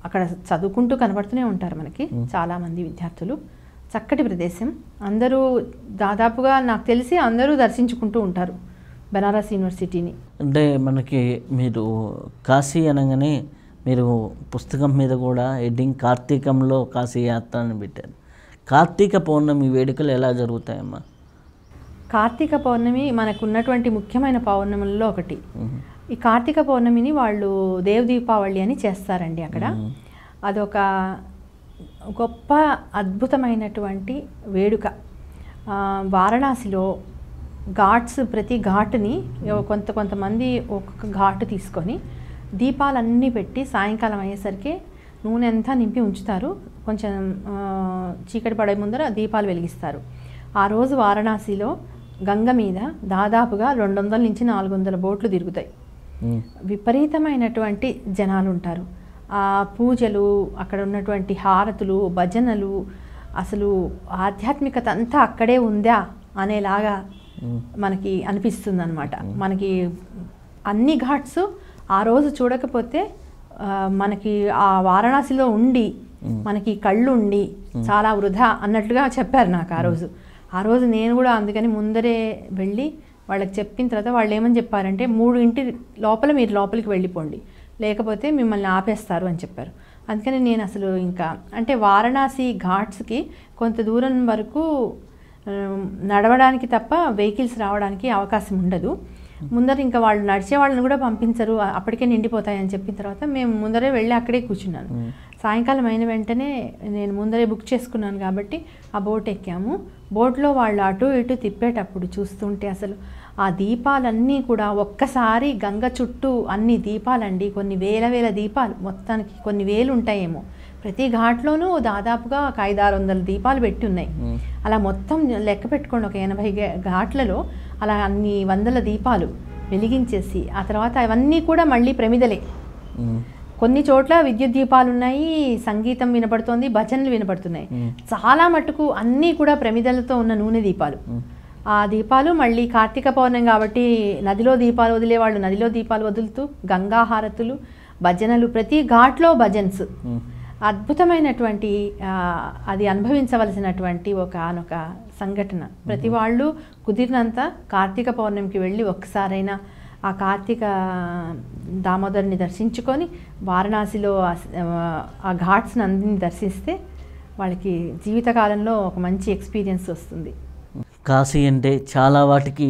అక్కడ చదువుకుంటూ కనబడుతూనే ఉంటారు మనకి చాలామంది విద్యార్థులు చక్కటి ప్రదేశం అందరూ దాదాపుగా నాకు తెలిసి అందరూ దర్శించుకుంటూ ఉంటారు బనారస్ యూనివర్సిటీని అంటే మనకి మీరు కాశీ అనగానే మీరు పుస్తకం మీద కూడా ఎడ్డింగ్ కార్తీకంలో కాశీ యాత్ర అని పెట్టారు కార్తీక పౌర్ణమి వేడుకలు ఎలా జరుగుతాయమ్మా కార్తీక పౌర్ణమి మనకు ఉన్నటువంటి ముఖ్యమైన పౌర్ణములలో ఒకటి ఈ కార్తీక పౌర్ణమిని వాళ్ళు దేవ్ దీపావళి అని చేస్తారండి అక్కడ అదొక గొప్ప అద్భుతమైనటువంటి వేడుక వారణాసిలో ఘాట్స్ ప్రతి ఘాటుని కొంత కొంతమంది ఒక్కొక్క ఘాటు తీసుకొని దీపాలన్నీ పెట్టి సాయంకాలం అయ్యేసరికి నూనె అంతా నింపి ఉంచుతారు కొంచెం చీకటి పడే ముందర దీపాలు వెలిగిస్తారు ఆ రోజు వారణాసిలో గంగ మీద దాదాపుగా రెండు వందల నుంచి నాలుగు వందల బోట్లు తిరుగుతాయి విపరీతమైనటువంటి జనాలు ఉంటారు ఆ పూజలు అక్కడ ఉన్నటువంటి హారతులు భజనలు అసలు ఆధ్యాత్మికత అంతా అక్కడే ఉందా అనేలాగా మనకి అనిపిస్తుంది అనమాట మనకి అన్ని ఘాట్స్ ఆ రోజు చూడకపోతే మనకి ఆ వారణాసిలో ఉండి మనకి కళ్ళుండి చాలా వృధా అన్నట్లుగా చెప్పారు నాకు ఆ రోజు ఆ రోజు నేను కూడా అందుకని ముందరే వెళ్ళి వాళ్ళకి చెప్పిన తర్వాత వాళ్ళు ఏమని చెప్పారంటే మూడు ఇంటి లోపల మీరు లోపలికి వెళ్ళిపోండి లేకపోతే మిమ్మల్ని ఆపేస్తారు అని చెప్పారు అందుకని నేను అసలు ఇంకా అంటే వారణాసి ఘాట్స్కి కొంత దూరం వరకు నడవడానికి తప్ప వెహికల్స్ రావడానికి అవకాశం ఉండదు ముందర ఇంకా వాళ్ళు నడిచే వాళ్ళని కూడా పంపించరు అప్పటికే నిండిపోతాయని చెప్పిన తర్వాత మేము ముందరే వెళ్ళి అక్కడే కూర్చున్నాను సాయంకాలం అయిన వెంటనే నేను ముందరే బుక్ చేసుకున్నాను కాబట్టి ఆ బోట్ ఎక్కాము బోట్లో వాళ్ళు అటు ఇటు తిప్పేటప్పుడు చూస్తుంటే అసలు ఆ దీపాలన్నీ కూడా ఒక్కసారి గంగ చుట్టూ అన్ని దీపాలండి కొన్ని వేల వేల దీపాలు మొత్తానికి కొన్ని వేలు ఉంటాయేమో ప్రతి ఘాట్లోనూ దాదాపుగా ఒక ఐదు ఆరు వందల దీపాలు పెట్టి ఉన్నాయి అలా మొత్తం లెక్క పెట్టుకోండి ఒక ఎనభై ఘాట్లలో అలా అన్ని వందల దీపాలు వెలిగించేసి ఆ తర్వాత అవన్నీ కూడా మళ్ళీ ప్రమిదలే కొన్ని చోట్ల విద్యుత్ దీపాలు ఉన్నాయి సంగీతం వినపడుతోంది భజనలు వినపడుతున్నాయి చాలా మటుకు అన్నీ కూడా ప్రమిదలతో ఉన్న నూనె దీపాలు ఆ దీపాలు మళ్ళీ కార్తీక పౌర్ణం కాబట్టి నదిలో దీపాలు వదిలేవాళ్ళు నదిలో దీపాలు వదులుతూ గంగాహారతులు భజనలు ప్రతి ఘాట్లో భజన్స్ అద్భుతమైనటువంటి అది అనుభవించవలసినటువంటి ఒక అనొక సంఘటన ప్రతి వాళ్ళు కుదిరినంత కార్తీక పౌర్ణమికి వెళ్ళి ఒక్కసారైనా ఆ కార్తీక దామోదరిని దర్శించుకొని వారణాసిలో ఆ ఘాట్స్ని అందరినీ దర్శిస్తే వాళ్ళకి జీవితకాలంలో ఒక మంచి ఎక్స్పీరియన్స్ వస్తుంది కాశీ అంటే చాలా వాటికి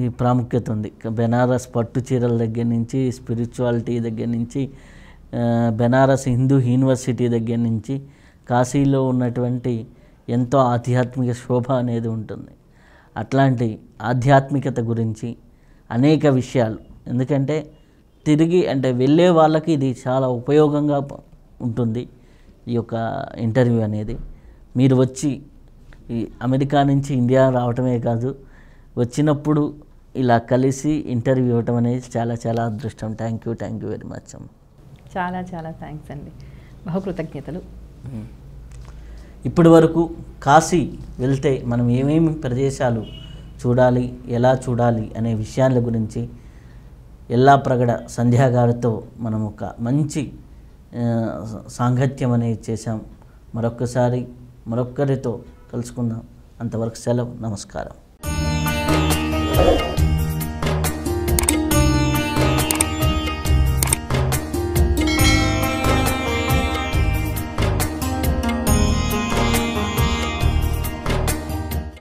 ఈ ప్రాముఖ్యత ఉంది బెనారస్ పట్టు చీరల దగ్గర నుంచి స్పిరిచువాలిటీ దగ్గర నుంచి బెనారస్ హిందూ యూనివర్సిటీ దగ్గర నుంచి కాశీలో ఉన్నటువంటి ఎంతో ఆధ్యాత్మిక శోభ అనేది ఉంటుంది అట్లాంటి ఆధ్యాత్మికత గురించి అనేక విషయాలు ఎందుకంటే తిరిగి అంటే వెళ్ళే వాళ్ళకి ఇది చాలా ఉపయోగంగా ఉంటుంది ఈ యొక్క ఇంటర్వ్యూ అనేది మీరు వచ్చి ఈ అమెరికా నుంచి ఇండియా రావటమే కాదు వచ్చినప్పుడు ఇలా కలిసి ఇంటర్వ్యూ ఇవ్వటం అనేది చాలా చాలా అదృష్టం thank you thank you very much అమ్మ చాలా చాలా థ్యాంక్స్ అండి బహుకృతజ్ఞతలు ఇప్పటి వరకు కాశీ వెళ్తే మనం ఏమేమి ప్రదేశాలు చూడాలి ఎలా చూడాలి అనే విషయాల గురించి ఎల్లా ప్రగడ సంధ్యాగారితో మనం ఒక మంచి సాంగత్యం అనేది చేశాం మరొక్కసారి మరొక్కరితో కలుసుకుందాం అంతవరకు సెలవు నమస్కారం